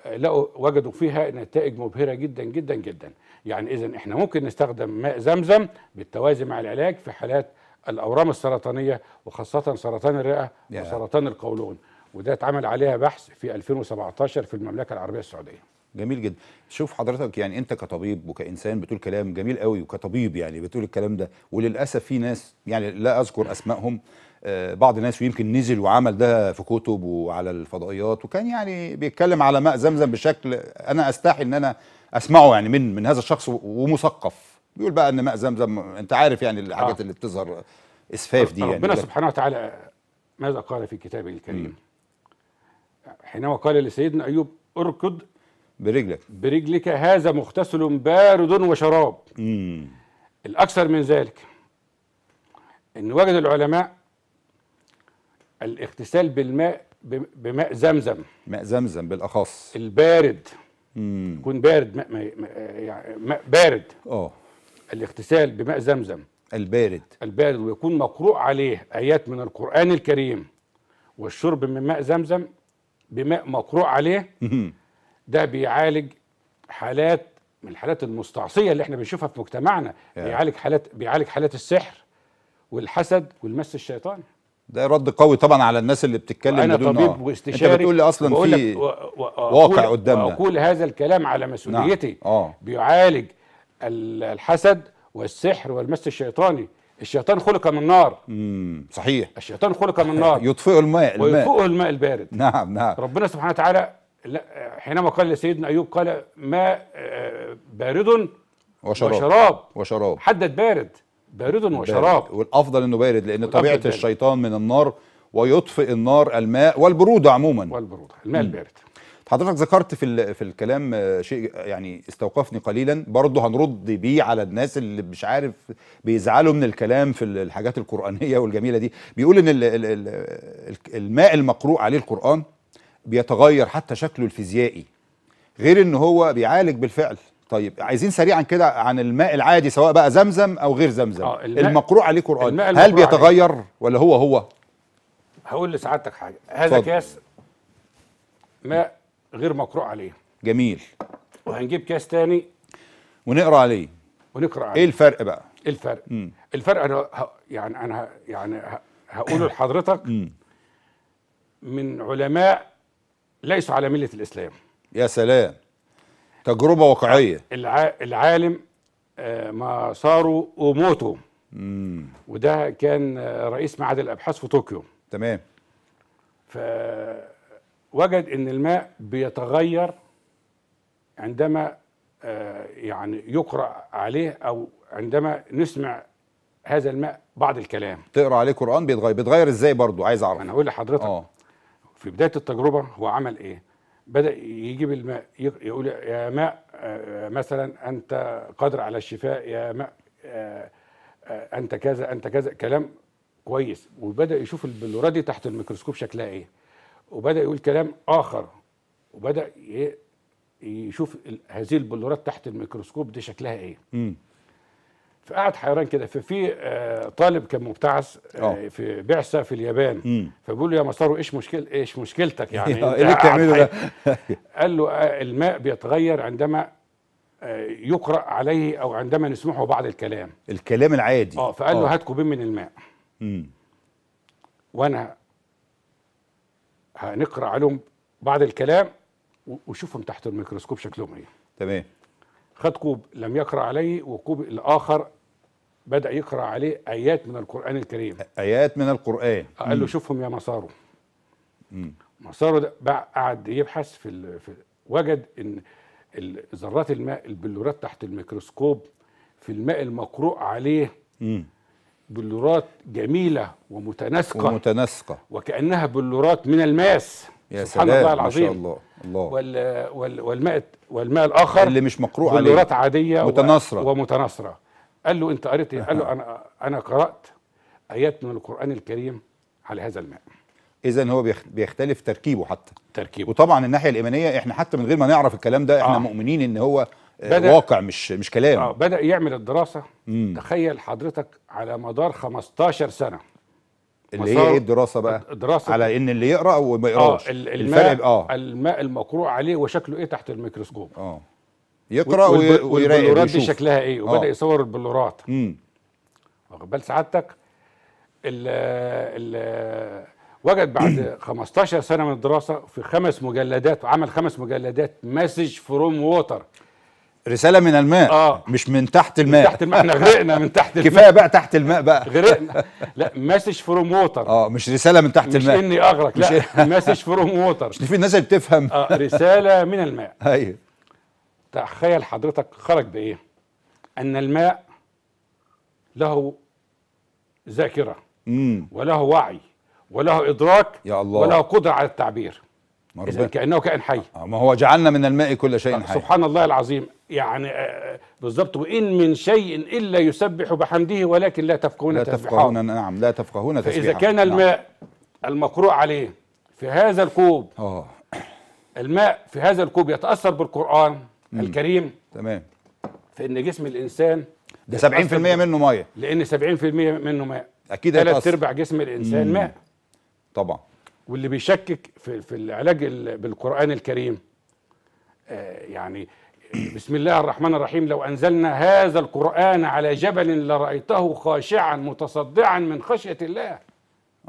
Speaker 2: آه، لقوا وجدوا فيها نتائج مبهره جدا جدا جدا يعني إذا إحنا ممكن نستخدم ماء زمزم بالتوازي مع العلاج في حالات الأورام السرطانية وخاصة سرطان الرئة يا. وسرطان القولون وده اتعمل عليها بحث في 2017 في المملكة العربية السعودية
Speaker 1: جميل جدا شوف حضرتك يعني انت كطبيب وكانسان بتقول كلام جميل قوي وكطبيب يعني بتقول الكلام ده وللاسف في ناس يعني لا اذكر اسمائهم آه، بعض الناس ويمكن نزل وعمل ده في كتب وعلى الفضائيات وكان يعني بيتكلم على ماء زمزم بشكل انا استحي ان انا اسمعه يعني من من هذا الشخص ومثقف بيقول بقى ان ماء زمزم انت عارف يعني الحاجات آه. اللي بتظهر اسفاف دي ربنا يعني ربنا
Speaker 2: سبحانه وتعالى ماذا قال في كتابه الكريم حينما قال لسيدنا ايوب اركض برجلك برجلك هذا مغتسل بارد وشراب مم. الاكثر من ذلك ان وجد العلماء الاغتسال بالماء بماء زمزم ماء زمزم بالاخص البارد يكون بارد ماء ماء ماء يعني بارد اه الاغتسال بماء زمزم البارد البارد ويكون مقروء عليه ايات من القران الكريم والشرب من ماء زمزم بماء مقروء عليه ده بيعالج حالات من الحالات المستعصيه اللي احنا بنشوفها في مجتمعنا يعني. بيعالج حالات بيعالج حالات السحر والحسد والمس الشيطاني
Speaker 1: ده رد قوي طبعا على الناس اللي بتتكلم انا طبيب واستشاري انت بتقول لي اصلا في واقع قدامنا واقول
Speaker 2: هذا الكلام على مسؤوليتي نعم. آه. بيعالج الحسد والسحر والمس الشيطاني الشيطان خلق من نار
Speaker 1: امم صحيح
Speaker 2: الشيطان خلق من نار (laughs)
Speaker 1: يطفئه الماء الماء ويطفئه
Speaker 2: الماء البارد نعم نعم ربنا سبحانه وتعالى حينما قال لسيدنا ايوب قال ماء آه، بارد
Speaker 1: وشراب وشراب, وشراب.
Speaker 2: حدد بارد بارد وشراب
Speaker 1: بارد. والافضل انه بارد لان طبيعه بارد. الشيطان من النار ويطفئ النار الماء والبروده عموما والبروده الماء البارد حضرتك ذكرت في في الكلام آه، شيء يعني استوقفني قليلا برضه هنرد بيه على الناس اللي مش عارف بيزعلوا من الكلام في الحاجات القرانيه (laughs) والجميله دي بيقول ان الماء المقروء عليه القران بيتغير حتى شكله الفيزيائي غير ان هو بيعالج بالفعل طيب عايزين سريعا كده عن الماء العادي سواء بقى زمزم او غير زمزم آه الماء المقروء عليه قران هل بيتغير عليه. ولا هو هو
Speaker 2: هقول لسعادتك حاجه هذا صد. كاس ماء غير مقروء عليه جميل وهنجيب كاس تاني
Speaker 1: ونقرا عليه ونقرا عليه ايه الفرق بقى ايه الفرق مم.
Speaker 2: الفرق انا ه... يعني انا يعني هقوله (coughs) لحضرتك من علماء ليسوا على مله الاسلام
Speaker 1: يا سلام تجربه واقعيه
Speaker 2: العالم آه، ما صاروا وموتوا وده كان رئيس معهد الابحاث في طوكيو تمام فوجد ان الماء بيتغير عندما آه، يعني يقرا عليه او عندما نسمع هذا الماء بعض الكلام تقرا عليه
Speaker 1: قران بيتغير بيتغير ازاي برضو عايز اعرف انا اقول لحضرتك أوه. في بدايه التجربه
Speaker 2: هو عمل ايه بدأ يجيب الماء يقول يا ماء آه، مثلا أنت قادر على الشفاء يا ماء آه، آه، أنت كذا أنت كذا كلام كويس وبدأ يشوف البلورة دي تحت الميكروسكوب شكلها إيه وبدأ يقول كلام آخر وبدأ يشوف هذه البلورات تحت الميكروسكوب دي شكلها إيه فقعد حيران كده ففي آه، طالب كان مبتعث آه،, آه في بعثه في اليابان فبيقول له يا مسارو ايش مشكل ايش مشكلتك يعني (laughs) آه، ايه اللي بتعمله ده (laughs) قال له الماء بيتغير عندما يقرا عليه او عندما نسمعه بعض الكلام
Speaker 1: الكلام العادي اه فقال له هات
Speaker 2: كوبين من الماء وانا هنقرا عليهم بعض الكلام وشوفهم تحت الميكروسكوب شكلهم ايه تمام خد كوب لم يقرأ عليه وكوب الآخر بدأ يقرأ عليه آيات من القرآن الكريم
Speaker 1: آيات من القرآن قال له شوفهم يا مساره
Speaker 2: مساره ده قعد يبحث في, في وجد إن ذرات الماء البلورات تحت الميكروسكوب في الماء المقروء عليه مم. بلورات جميلة ومتناسقة ومتناسقة وكأنها بلورات من الماس يا سبحان سلام الله العظيم ما شاء الله الله وال وال والماء والماء الاخر اللي مش مقروء عليه بلورات عاديه ومتناصره ومتناصره قال له انت قريت إيه؟ قال له (laughs) انا انا قرات ايات من القران الكريم على هذا الماء
Speaker 1: اذا هو بيختلف تركيبه حتى تركيبه وطبعا الناحيه الايمانيه احنا حتى من غير ما نعرف الكلام ده احنا آه. مؤمنين ان هو آه، بدأ واقع مش مش كلام اه بدا
Speaker 2: يعمل الدراسه مم. تخيل حضرتك على مدار 15 سنه اللي هي ايه
Speaker 1: الدراسه بقى الدراسة على ان اللي يقرا وما آه، يقراش آه الفرق اه
Speaker 2: الماء المقروء عليه وشكله ايه تحت الميكروسكوب اه يقرا ويراقب البلورات دي شكلها ايه وبدا آه. يصور البلورات امم واخد بال سعادتك ال ال وجد بعد 15 (clears throat) سنه من الدراسه في خمس مجلدات وعمل خمس مجلدات مسج فروم ووتر
Speaker 1: رساله من الماء آه. مش من تحت الماء من تحت الماء احنا غرقنا من تحت الماء كفايه بقى تحت الماء بقى
Speaker 2: غرقنا لا مسج فروم ووتر
Speaker 1: اه مش رساله من تحت مش الماء مش اني اغرق لا مسج فروم ووتر مش في الناس اللي بتفهم اه رساله من الماء (laughs) ايوه
Speaker 2: تخيل حضرتك خرج بايه ان الماء له ذاكره مم. وله وعي وله ادراك يا الله وله قدره على التعبير إذا كأنه كائن حي
Speaker 1: آه، ما هو جعلنا من الماء كل شيء آه، حي سبحان
Speaker 2: الله العظيم يعني آه، بالظبط وإن من شيء إلا يسبح بحمده ولكن لا تفقهون لا تفقهون
Speaker 1: نعم لا تفقهون تسبيحا فإذا كان نعم. الماء
Speaker 2: نعم. المقروء عليه في هذا الكوب أوه. الماء في هذا الكوب يتأثر بالقرآن مم. الكريم تمام فإن جسم الإنسان
Speaker 1: ده 70% منه مية
Speaker 2: لأن 70% منه ماء أكيد ثلاث أرباع جسم الإنسان مم. ماء طبعا واللي بيشكك في, في العلاج بالقرآن الكريم آه، يعني بسم الله الرحمن الرحيم لو أنزلنا هذا القرآن على جبل لرأيته خاشعا متصدعا من خشية الله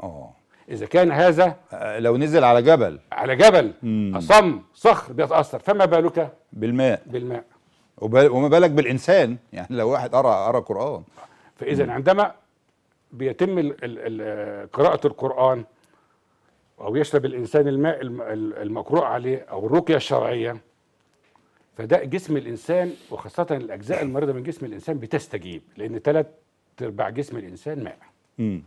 Speaker 2: أوه. إذا كان هذا آه، لو نزل على جبل على جبل
Speaker 1: مم. أصم صخر بيتأثر فما بالك بالماء بالماء وما بالك بالإنسان يعني لو واحد أرى أرى قرآن
Speaker 2: فإذا عندما بيتم قراءة القرآن أو يشرب الإنسان الماء المقروء عليه أو الرقية الشرعية فده جسم الإنسان وخاصة الأجزاء المريضة من جسم الإنسان بتستجيب لأن ثلاث أرباع جسم الإنسان ماء
Speaker 1: مم.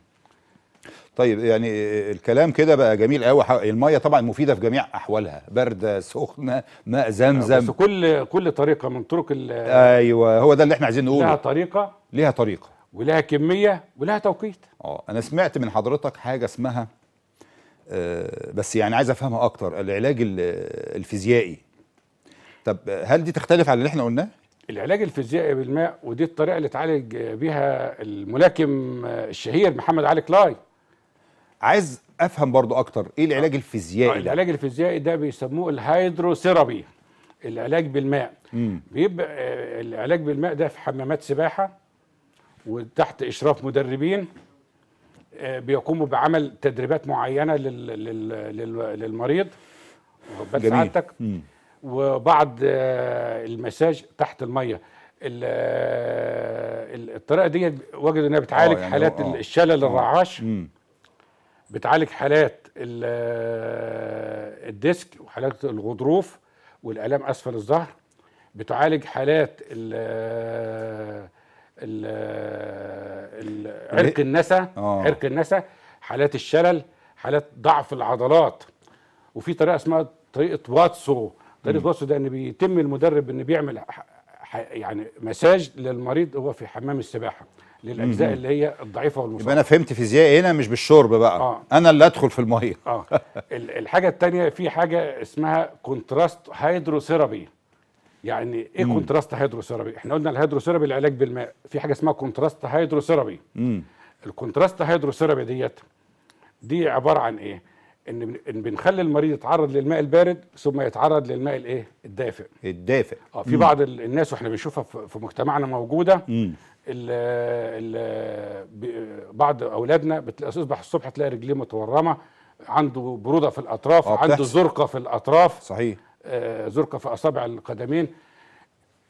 Speaker 1: طيب يعني الكلام كده بقى جميل قوي الميه طبعا مفيده في جميع احوالها
Speaker 2: بارده سخنه ماء زمزم بس كل كل طريقه من طرق ايوه
Speaker 1: هو ده اللي احنا عايزين نقوله لها طريقه ليها طريقه
Speaker 2: ولها كميه ولها توقيت اه انا سمعت
Speaker 1: من حضرتك حاجه اسمها آه، بس يعني عايز افهمها اكتر العلاج الفيزيائي طب هل دي تختلف عن اللي احنا قلناه
Speaker 2: العلاج الفيزيائي بالماء ودي الطريقه اللي اتعالج بيها الملاكم الشهير محمد علي كلاي
Speaker 1: عايز افهم برضو اكتر ايه العلاج آه. الفيزيائي آه، ده؟ العلاج
Speaker 2: الفيزيائي ده بيسموه الهيدروثيرابي العلاج بالماء مم. بيبقى العلاج بالماء ده في حمامات سباحه وتحت اشراف مدربين بيقوموا بعمل تدريبات معينه للمريض واخد سعادتك وبعض آه، المساج تحت الميه آه، الطريقه دي وجدوا انها بتعالج آه، يعني حالات الشلل الرعاش بتعالج حالات الديسك وحالات الغضروف والالام اسفل الظهر بتعالج حالات عرق النسا آه. عرق النسا حالات الشلل حالات ضعف العضلات وفي طريقه اسمها طريقه واتسو طريقه واتسو ده ان بيتم المدرب ان بيعمل يعني مساج للمريض هو في حمام السباحه للاجزاء مم. اللي هي الضعيفه والمصابه يبقى انا
Speaker 1: فهمت فيزياء هنا مش بالشرب بقى آه. انا اللي ادخل في الميه
Speaker 2: اه الحاجه الثانيه في حاجه اسمها كونتراست هيدروثيرابي يعني ايه مم. كونتراست هيدروثيرابي احنا قلنا الهيدروثيرابي العلاج بالماء في حاجه اسمها كونتراست هيدروثيرابي الكونتراست هيدروثيرابي ديت دي عباره عن ايه ان بنخلي المريض يتعرض للماء البارد ثم يتعرض للماء الايه الدافئ الدافئ اه في مم. بعض الناس واحنا بنشوفها في مجتمعنا موجوده ال ال بعض اولادنا بتلاقي تصبح الصبح تلاقي رجليه متورمه عنده بروده في الاطراف آه، عنده زرقه في الاطراف صحيح زرقه في اصابع القدمين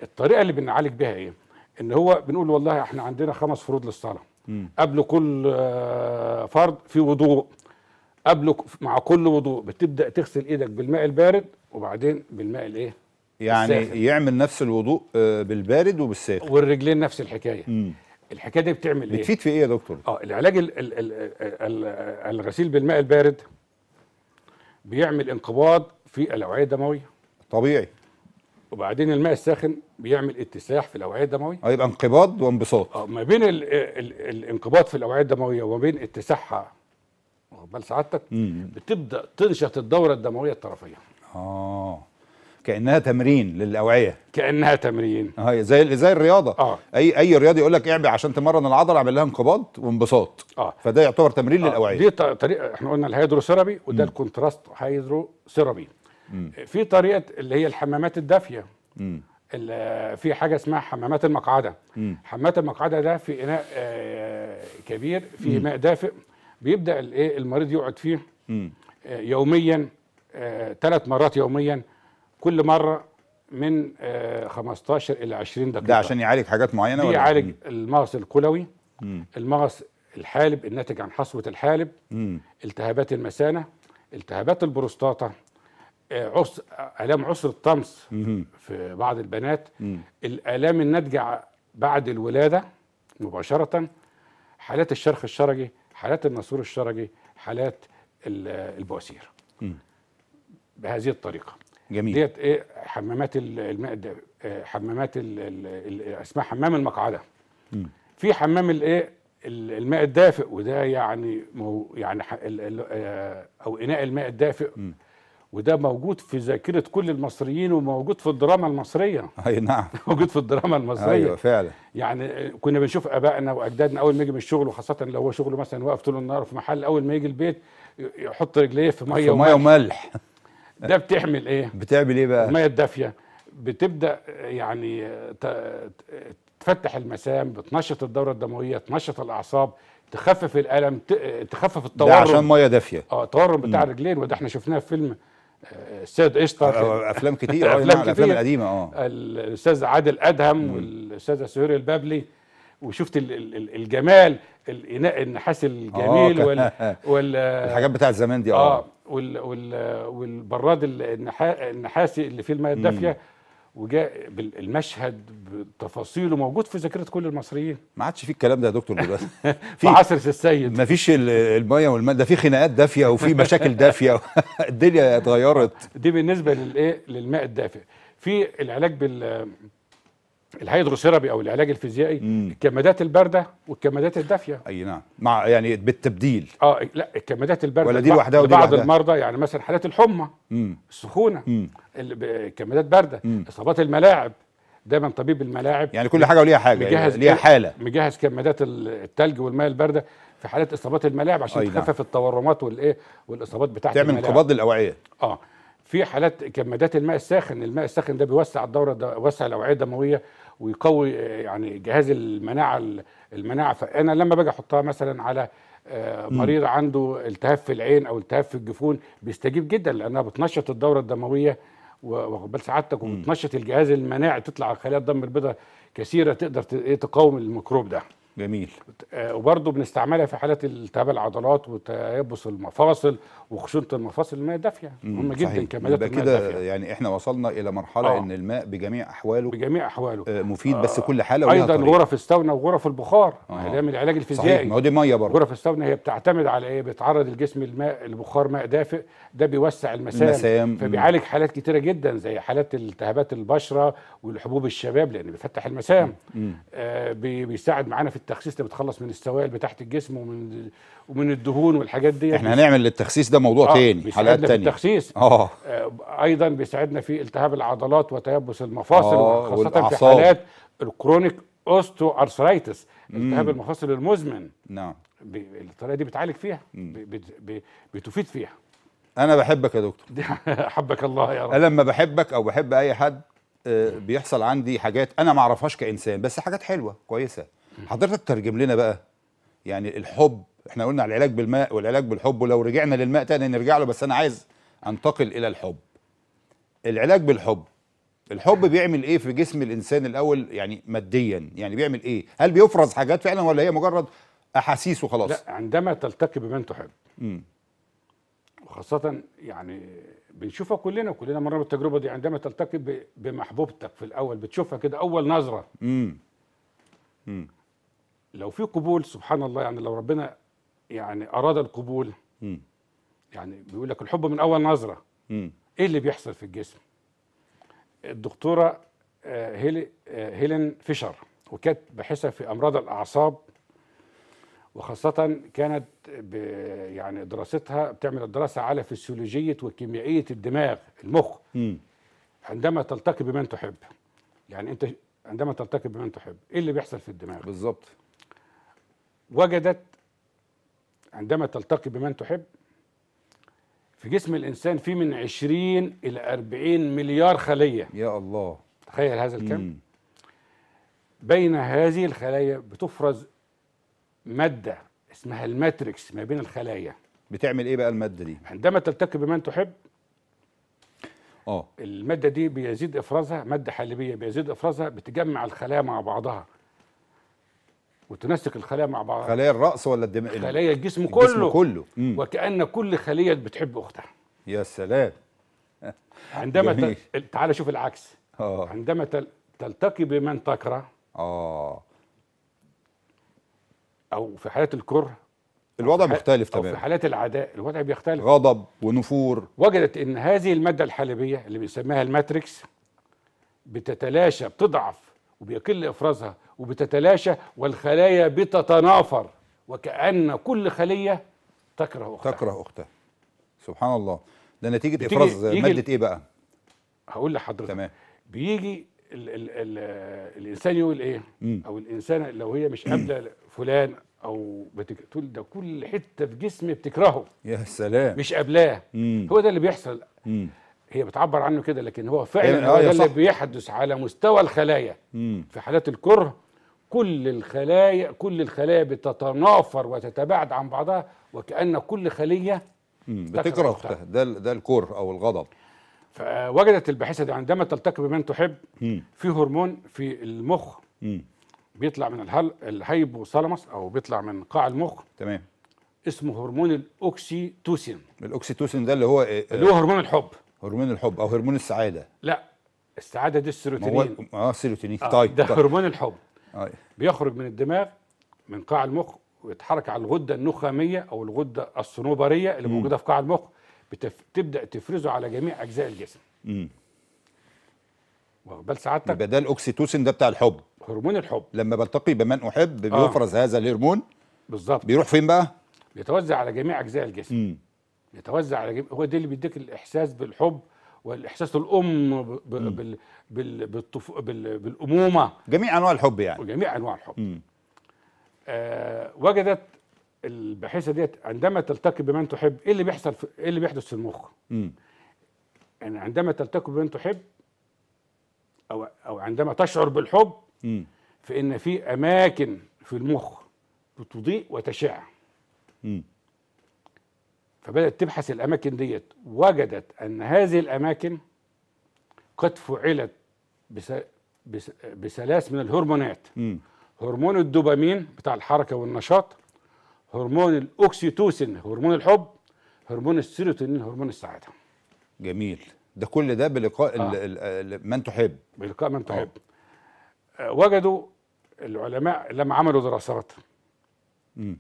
Speaker 2: الطريقه اللي بنعالج بها ايه ان هو بنقول والله احنا عندنا خمس فروض للصلاه قبل كل آه، فرض في وضوء قبل مع كل وضوء بتبدا تغسل ايدك بالماء البارد وبعدين بالماء الايه يعني الساخن.
Speaker 1: يعمل نفس الوضوء آه، بالبارد وبالساخن
Speaker 2: والرجلين نفس الحكايه مم. الحكايه دي بتعمل بتفيد ايه بتفيد في ايه يا دكتور اه العلاج الـ الـ الـ الـ الغسيل بالماء البارد بيعمل انقباض في الاوعيه الدمويه طبيعي وبعدين الماء الساخن بيعمل اتساح في الاوعيه الدمويه
Speaker 1: هيبقى آه، انقباض وانبساط اه
Speaker 2: ما بين الـ الـ الانقباض في الاوعيه الدمويه وما بين اتساحها واخد سعادتك بتبدا تنشط الدوره الدمويه الطرفيه
Speaker 1: اه كانها تمرين للاوعيه كانها تمرين اه زي زي الرياضه آه. اي اي رياضي يقول لك اعبي عشان تمرن العضله اعمل لها انقباض وانبساط اه فده يعتبر تمرين آه. للاوعيه دي طريقه احنا قلنا
Speaker 2: الهيدروثيرابي وده الكونتراست هيدروثيرابي في طريقه اللي هي الحمامات الدافيه في حاجه اسمها حمامات المقعده حمامات المقعده ده في اناء آه، كبير في ماء دافئ بيبدا الايه المريض يقعد فيه آه، يوميا ثلاث آه، مرات يوميا كل مره من 15 الى 20 دقيقه ده عشان يعالج
Speaker 1: حاجات معينه ولا يعالج
Speaker 2: المغص الكلوي المغص الحالب الناتج عن حصوه الحالب التهابات المثانه التهابات البروستاتا عسر الام عسر الطمس في بعض البنات الالام الناتجه بعد الولاده مباشره حالات الشرخ الشرجي حالات النسور الشرجي حالات البواسير بهذه الطريقه جميل ديت ايه حمامات المعده آه، حمامات اسمها حمام المقعده في حمام الايه الماء الدافئ وده يعني مو يعني آه، او اناء الماء الدافئ وده موجود في ذاكره كل المصريين وموجود في الدراما المصريه (laughs) اي نعم (laughs) موجود في الدراما المصريه ايوه فعلا يعني كنا بنشوف ابائنا واجدادنا اول ما يجي من الشغل وخاصه لو هو شغله مثلا واقف طول النهار في محل اول ما يجي البيت يحط رجليه في ميه في ميه وملح (laughs) ده بتعمل ايه بتعمل ايه بقى الميه الدافيه بتبدا يعني تفتح المسام بتنشط الدوره الدمويه تنشط الاعصاب تخفف الالم تخفف التورم ده عشان ميه دافيه اه التورم بتاع الرجلين وده احنا شفناه في فيلم السيد قشطه آه، افلام كتير آه، افلام نعم، الافلام القديمه اه الاستاذ عادل ادهم والاستاذ سهير البابلي وشفت الجمال الاناء النحاس الجميل آه، وال, (laughs) وال الحاجات بتاعت زمان دي اه وال وال والبراد النحاسي اللي فيه الميه الدافيه وجاء المشهد بتفاصيله موجود في ذاكره كل المصريين
Speaker 1: ما عادش في الكلام ده يا دكتور دلوقتي (laughs) في عصر السيد ما فيش الميه والماء ده في خناقات دافيه وفي مشاكل دافيه (laughs) الدنيا اتغيرت
Speaker 2: دي بالنسبه للايه للماء الدافئ في العلاج بال الهيدروثيرابي او العلاج الفيزيائي مم. الكمادات البارده والكمادات الدافيه
Speaker 1: اي نعم مع يعني بالتبديل
Speaker 2: اه لا الكمادات البارده ولا دي لوحدها ودي بعض المرضى يعني مثلا حالات الحمى السخونه الكمادات بارده اصابات الملاعب دايما طبيب الملاعب يعني كل حاجه وليها حاجه يعني مجهز ليها حاله مجهز كمادات الثلج والماء البارده في حالات اصابات الملاعب عشان تخفف نعم. التورمات والايه والاصابات بتاعت تعمل انقباض للاوعيه اه في حالات كمادات الماء الساخن الماء الساخن ده بيوسع الدوره ده وسع الاوعيه الدمويه ويقوي يعني جهاز المناعه المناعه فانا لما باجي احطها مثلا على آه، مريض عنده التهاب في العين او التهاب في الجفون بيستجيب جدا لانها بتنشط الدوره الدمويه واخد بال سعادتك وبتنشط الجهاز المناعي تطلع خلايا الدم البيضاء كثيره تقدر إيه، تقاوم الميكروب ده جميل آه، وبرضه بنستعملها في حاله التهاب العضلات وتيبس المفاصل وخشونه المفاصل الماء دافيه مهمه جدا كمادات الماء كده
Speaker 1: يعني احنا وصلنا الى مرحله آه. ان الماء بجميع احواله بجميع احواله آه مفيد آه بس كل حاله ايضا طريق. غرف
Speaker 2: الساونا وغرف البخار آه. ده من العلاج الفيزيائي صحيح ما هو دي ميه برضه غرف الساونا هي بتعتمد على ايه بتعرض الجسم الماء البخار ماء دافئ ده بيوسع المسام, المسام. فبيعالج حالات كتيره جدا زي حالات التهابات البشره والحبوب الشباب لان بيفتح المسام آه بيساعد معانا في التخسيس اللي بتخلص من السوائل بتاعت الجسم ومن ومن الدهون والحاجات دي احنا هنعمل التخسيس ده موضوع آه تاني حلقات تانية في التخسيس آه. آه. ايضا بيساعدنا في التهاب العضلات وتيبس المفاصل آه خاصه والأعصاب. في حالات الكرونيك اوستو ارثرايتس التهاب المفاصل المزمن نعم الطريقه دي بتعالج فيها بتفيد فيها انا بحبك يا دكتور (laughs) حبك الله يا رب انا
Speaker 1: لما بحبك او بحب اي حد آه، بيحصل عندي حاجات انا ما اعرفهاش كانسان بس حاجات حلوه كويسه حضرتك ترجم لنا بقى يعني الحب احنا قلنا على العلاج بالماء والعلاج بالحب ولو رجعنا للماء تاني نرجع له بس انا عايز انتقل الى الحب العلاج بالحب الحب بيعمل ايه في جسم الانسان الاول يعني ماديا يعني بيعمل ايه هل بيفرز حاجات فعلا ولا هي مجرد احاسيس وخلاص لا عندما تلتقي
Speaker 2: بمن تحب امم وخاصه يعني بنشوفها كلنا كلنا مرة بالتجربه دي عندما تلتقي بمحبوبتك في الاول بتشوفها كده اول نظره امم امم لو في قبول سبحان الله يعني لو ربنا يعني اراد القبول م. يعني بيقول لك الحب من اول نظره م. ايه اللي بيحصل في الجسم الدكتوره آه، هيلي آه، هيلين فيشر وكانت باحثه في امراض الاعصاب وخاصة كانت يعني دراستها بتعمل الدراسة على فسيولوجية وكيميائية الدماغ المخ م. عندما تلتقي بمن تحب يعني أنت عندما تلتقي بمن تحب إيه اللي بيحصل في الدماغ بالظبط وجدت عندما تلتقي بمن تحب في جسم الإنسان في من 20 إلى 40 مليار خلية يا الله تخيل هذا الكم بين هذه الخلايا بتفرز مادة اسمها الماتريكس ما بين الخلايا بتعمل ايه بقى المادة دي؟ عندما تلتقي بمن تحب اه المادة دي بيزيد افرازها مادة حليبية بيزيد افرازها بتجمع الخلايا مع بعضها وتنسق الخلايا مع بعض خلايا
Speaker 1: الراس ولا الدماغ خلايا الجسم كله الجسم كله مم.
Speaker 2: وكأن كل خليه بتحب اختها
Speaker 1: يا سلام
Speaker 2: عندما تل... تعال شوف العكس أوه. عندما تل... تلتقي بمن تكره
Speaker 1: اه
Speaker 2: او في حالات الكره الوضع حال... مختلف تماما في حالات العداء الوضع بيختلف
Speaker 1: غضب ونفور
Speaker 2: وجدت ان هذه الماده الحلبيه اللي بيسميها الماتريكس بتتلاشى بتضعف وبيقل افرازها وبتتلاشى والخلايا بتتنافر وكأن كل خلية تكره
Speaker 1: أختها تكره أختها سبحان الله ده نتيجة إفراز مادة إيه
Speaker 2: بقى؟ هقول لحضرتك تمام بيجي الـ الـ الـ الإنسان يقول إيه؟ مم. أو الإنسانة لو هي مش قابلة فلان او بتك... تقول ده كل حته في جسمي بتكرهه يا سلام مش قابلاه هو ده اللي بيحصل مم. هي بتعبر عنه كده لكن هو فعلا يعني هو ده آه، اللي بيحدث على مستوى الخلايا مم. في حالات الكره كل الخلايا كل الخلايا بتتنافر وتتباعد عن بعضها وكأن كل خلية بتكره أختها ده ده الكره أو الغضب فوجدت الباحثة دي عندما تلتقي بمن تحب في هرمون في المخ بيطلع من الهايبوثالاموس أو بيطلع من قاع المخ تمام اسمه هرمون الأوكسيتوسين الأوكسيتوسين ده اللي هو إيه اللي هو هرمون
Speaker 1: الحب هرمون الحب أو هرمون
Speaker 2: السعادة لا السعادة دي السيروتونين اه
Speaker 1: سيروتونين آه طيب ده طيب. هرمون
Speaker 2: الحب أيوة. بيخرج من الدماغ من قاع المخ ويتحرك على الغده النخاميه او الغده الصنوبريه اللي موجوده في قاع المخ بتبدا تفرزه على جميع اجزاء الجسم امم بل سعادتك يبقى
Speaker 1: ده الاوكسيتوسن ده بتاع الحب هرمون الحب لما بلتقي بمن احب آه. بيفرز آه. هذا الهرمون بالظبط بيروح فين بقى
Speaker 2: بيتوزع على جميع اجزاء الجسم امم بيتوزع على جميع هو ده اللي بيديك الاحساس بالحب والاحساس الام بالامومه
Speaker 1: جميع انواع الحب يعني جميع انواع الحب
Speaker 2: آه وجدت الباحثه ديت عندما تلتقي بمن تحب ايه اللي بيحصل في ايه اللي بيحدث في المخ مم. يعني عندما تلتقي بمن تحب او او عندما تشعر بالحب مم. فان في اماكن في المخ بتضيء وتشع فبدأت تبحث الأماكن ديت وجدت أن هذه الأماكن قد فعلت بس بس بسلاس من الهرمونات م. هرمون الدوبامين بتاع الحركة والنشاط هرمون الأكسيتوسين هرمون الحب هرمون السيروتونين هرمون السعادة جميل ده كل ده
Speaker 1: بلقاء آه. ال ال من تحب بلقاء من آه. تحب آه.
Speaker 2: وجدوا العلماء لما عملوا دراسات مم.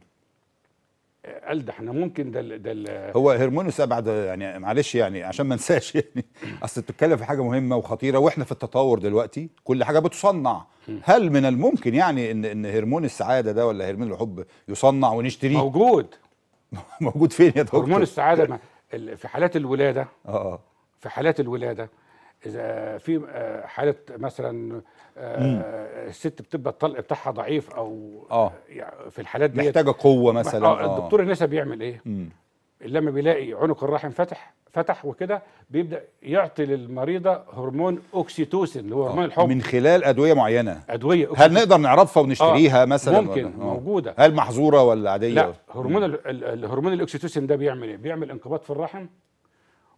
Speaker 2: قال ده احنا ممكن ده ده هو
Speaker 1: هرمونس بعد يعني معلش يعني عشان ما انساش (laughs) يعني اصل بتتكلم في حاجه مهمه وخطيره واحنا في التطور دلوقتي كل حاجه بتصنع هل من الممكن يعني ان ان هرمون السعاده ده ولا هرمون الحب يصنع ونشتريه موجود (laughs) موجود فين يا دكتور هرمون السعاده ما
Speaker 2: في حالات الولاده اه في حالات الولاده اذا في آه، حاله مثلا آه، الست بتبقى الطلق بتاعها ضعيف او اه يعني في الحالات دي محتاجه قوه مثلا آه،, اه الدكتور النسا بيعمل ايه؟ لما بيلاقي عنق الرحم فتح فتح وكده بيبدا يعطي للمريضه هرمون اوكسيتوسن اللي هو آه. هرمون الحب من
Speaker 1: خلال ادويه معينه ادويه أوكسيتوسن. هل نقدر نعرفها ونشتريها آه مثلا ممكن ولا؟ موجوده هل محظوره ولا عاديه لا
Speaker 2: هرمون الهرمون الاوكسيتوسن ده بيعمل ايه بيعمل انقباض في الرحم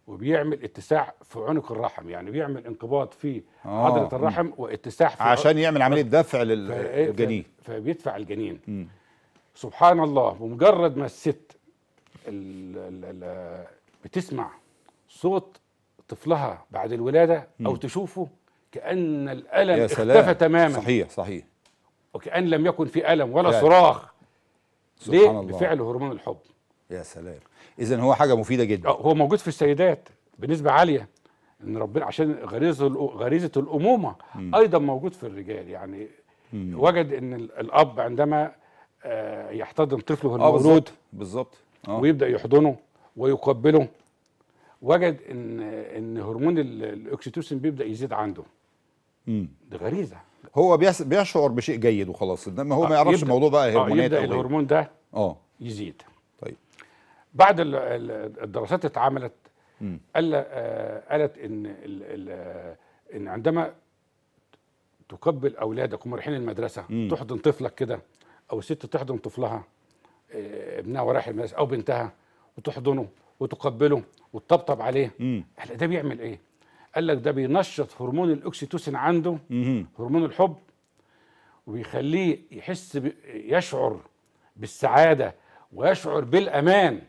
Speaker 2: وبيعمل اتساع في عنق الرحم يعني بيعمل انقباض في عضله آه. الرحم واتساع في عشان يعمل عمليه دفع
Speaker 1: للجنين
Speaker 2: فبيدفع الجنين سبحان الله بمجرد ما الست بتسمع صوت طفلها بعد الولاده او تشوفه كان الالم اختفى تماما صحيح صحيح وكان لم يكن في الم ولا صراخ ليه؟ الله. بفعل هرمون الحب يا سلام اذا هو حاجه مفيده جدا آه، هو موجود في السيدات بنسبه عاليه ان ربنا عشان غريزه غريزه الامومه م. ايضا موجود في الرجال يعني م. وجد ان الاب عندما آه، يحتضن طفله آه، المولود بالظبط ويبدا يحضنه ويقبله وجد ان ان هرمون الاكسيتوسين بيبدا يزيد عنده امم دي غريزه
Speaker 1: هو بيشعر بشيء جيد وخلاص انما هو ما يعرفش الموضوع بقى هرمونات يبدا إيه. الهرمون ده
Speaker 2: اه يزيد بعد الدراسات اتعملت قال آه، قالت ان الـ الـ آه، ان عندما تقبل اولادك وهم رايحين المدرسه مم. تحضن طفلك كده او الست تحضن طفلها آه، ابنها ورايح المدرسه او بنتها وتحضنه وتقبله وتطبطب عليه قال ده بيعمل ايه؟ قال لك ده بينشط هرمون الاكسيتوسين عنده مم. هرمون الحب وبيخليه يحس يشعر بالسعاده ويشعر بالامان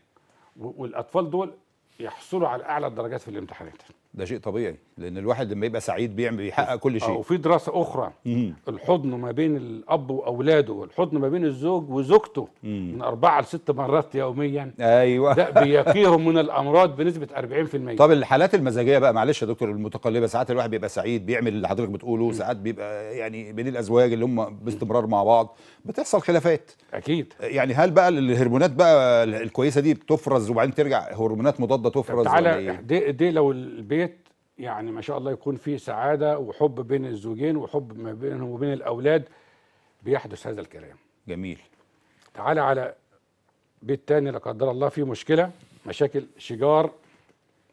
Speaker 2: والاطفال دول يحصلوا على اعلى الدرجات في الامتحانات ده شيء طبيعي
Speaker 1: لان الواحد لما يبقى سعيد بيعمل بيحقق كل شيء وفي
Speaker 2: دراسه اخرى مم. الحضن ما بين الاب واولاده والحضن ما بين الزوج وزوجته مم. من اربعه لست مرات يوميا
Speaker 1: ايوه ده بيقيهم
Speaker 2: من الامراض بنسبه 40% طب
Speaker 1: الحالات المزاجيه بقى معلش يا دكتور المتقلبه ساعات الواحد بيبقى سعيد بيعمل اللي حضرتك بتقوله ساعات بيبقى يعني بين الازواج اللي هم باستمرار مع بعض بتحصل خلافات اكيد يعني هل بقى الهرمونات بقى الكويسه دي بتفرز وبعدين ترجع هرمونات مضاده تفرز تعالى إيه؟
Speaker 2: دي, دي لو البيت البيت يعني ما شاء الله يكون في سعاده وحب بين الزوجين وحب ما بينهم وبين الاولاد بيحدث هذا الكلام جميل تعالى على بيت تاني لا قدر الله فيه مشكله مشاكل شجار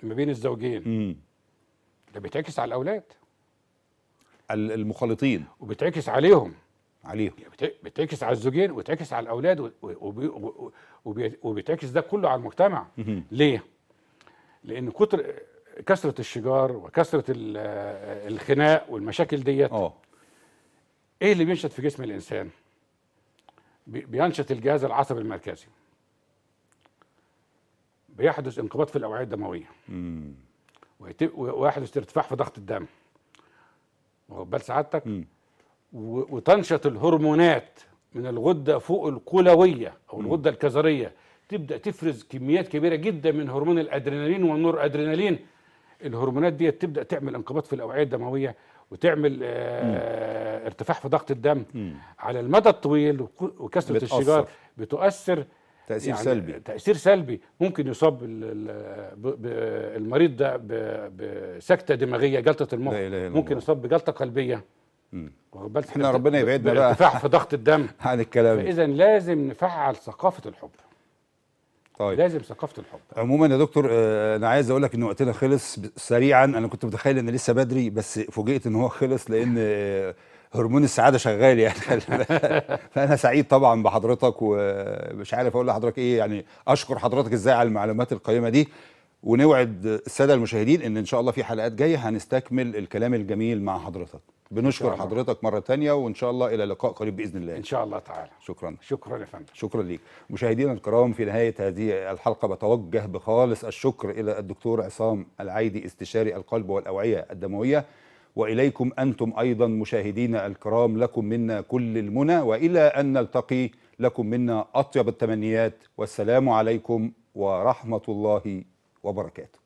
Speaker 2: ما بين الزوجين مم. ده بيتعكس على الاولاد المخالطين وبتعكس عليهم عليهم يعني بتعكس على الزوجين وتعكس على الاولاد وبيتعكس ده كله على المجتمع مم. ليه لان كتر كثره الشجار وكثره الخناق والمشاكل ديت اه ايه اللي بينشط في جسم الانسان بينشط الجهاز العصبي المركزي بيحدث انقباض في الاوعيه الدمويه امم ويحدث ارتفاع في ضغط الدم واخد بال سعادتك وتنشط الهرمونات من الغده فوق الكلويه او الغده الكظريه تبدا تفرز كميات كبيره جدا من هرمون الادرينالين والنور ادرينالين الهرمونات دي تبدا تعمل انقباض في الاوعيه الدمويه وتعمل آه ارتفاع في ضغط الدم مم. على المدى الطويل وكسرة الشجار بتؤثر تأثير يعني سلبي تأثير سلبي ممكن يصاب المريض ده بسكتة دماغية جلطة المخ ممكن يصاب بجلطة قلبية احنا ربنا يبعدنا بقى ارتفاع في ضغط الدم (laughs) عن الكلام فإذا لازم نفعل ثقافة الحب طيب لازم ثقافه الحب
Speaker 1: عموما يا دكتور آه، انا عايز اقول لك ان وقتنا خلص سريعا انا كنت متخيل ان لسه بدري بس فوجئت ان هو خلص لان آه، هرمون السعاده شغال يعني (laughs) فانا سعيد طبعا بحضرتك ومش عارف اقول لحضرتك ايه يعني اشكر حضرتك ازاي على المعلومات القيمه دي ونوعد الساده المشاهدين ان ان شاء الله في حلقات جايه هنستكمل الكلام الجميل مع حضرتك بنشكر حضرتك مرة تانية وإن شاء الله إلى لقاء قريب بإذن الله إن شاء الله تعالى شكرا شكرا يا فندم شكرا ليك مشاهدينا الكرام في نهاية هذه الحلقة بتوجه بخالص الشكر إلى الدكتور عصام العيدي استشاري القلب والأوعية الدموية وإليكم أنتم أيضا مشاهدينا الكرام لكم منا كل المنى وإلى أن نلتقي لكم منا أطيب التمنيات والسلام عليكم ورحمة الله وبركاته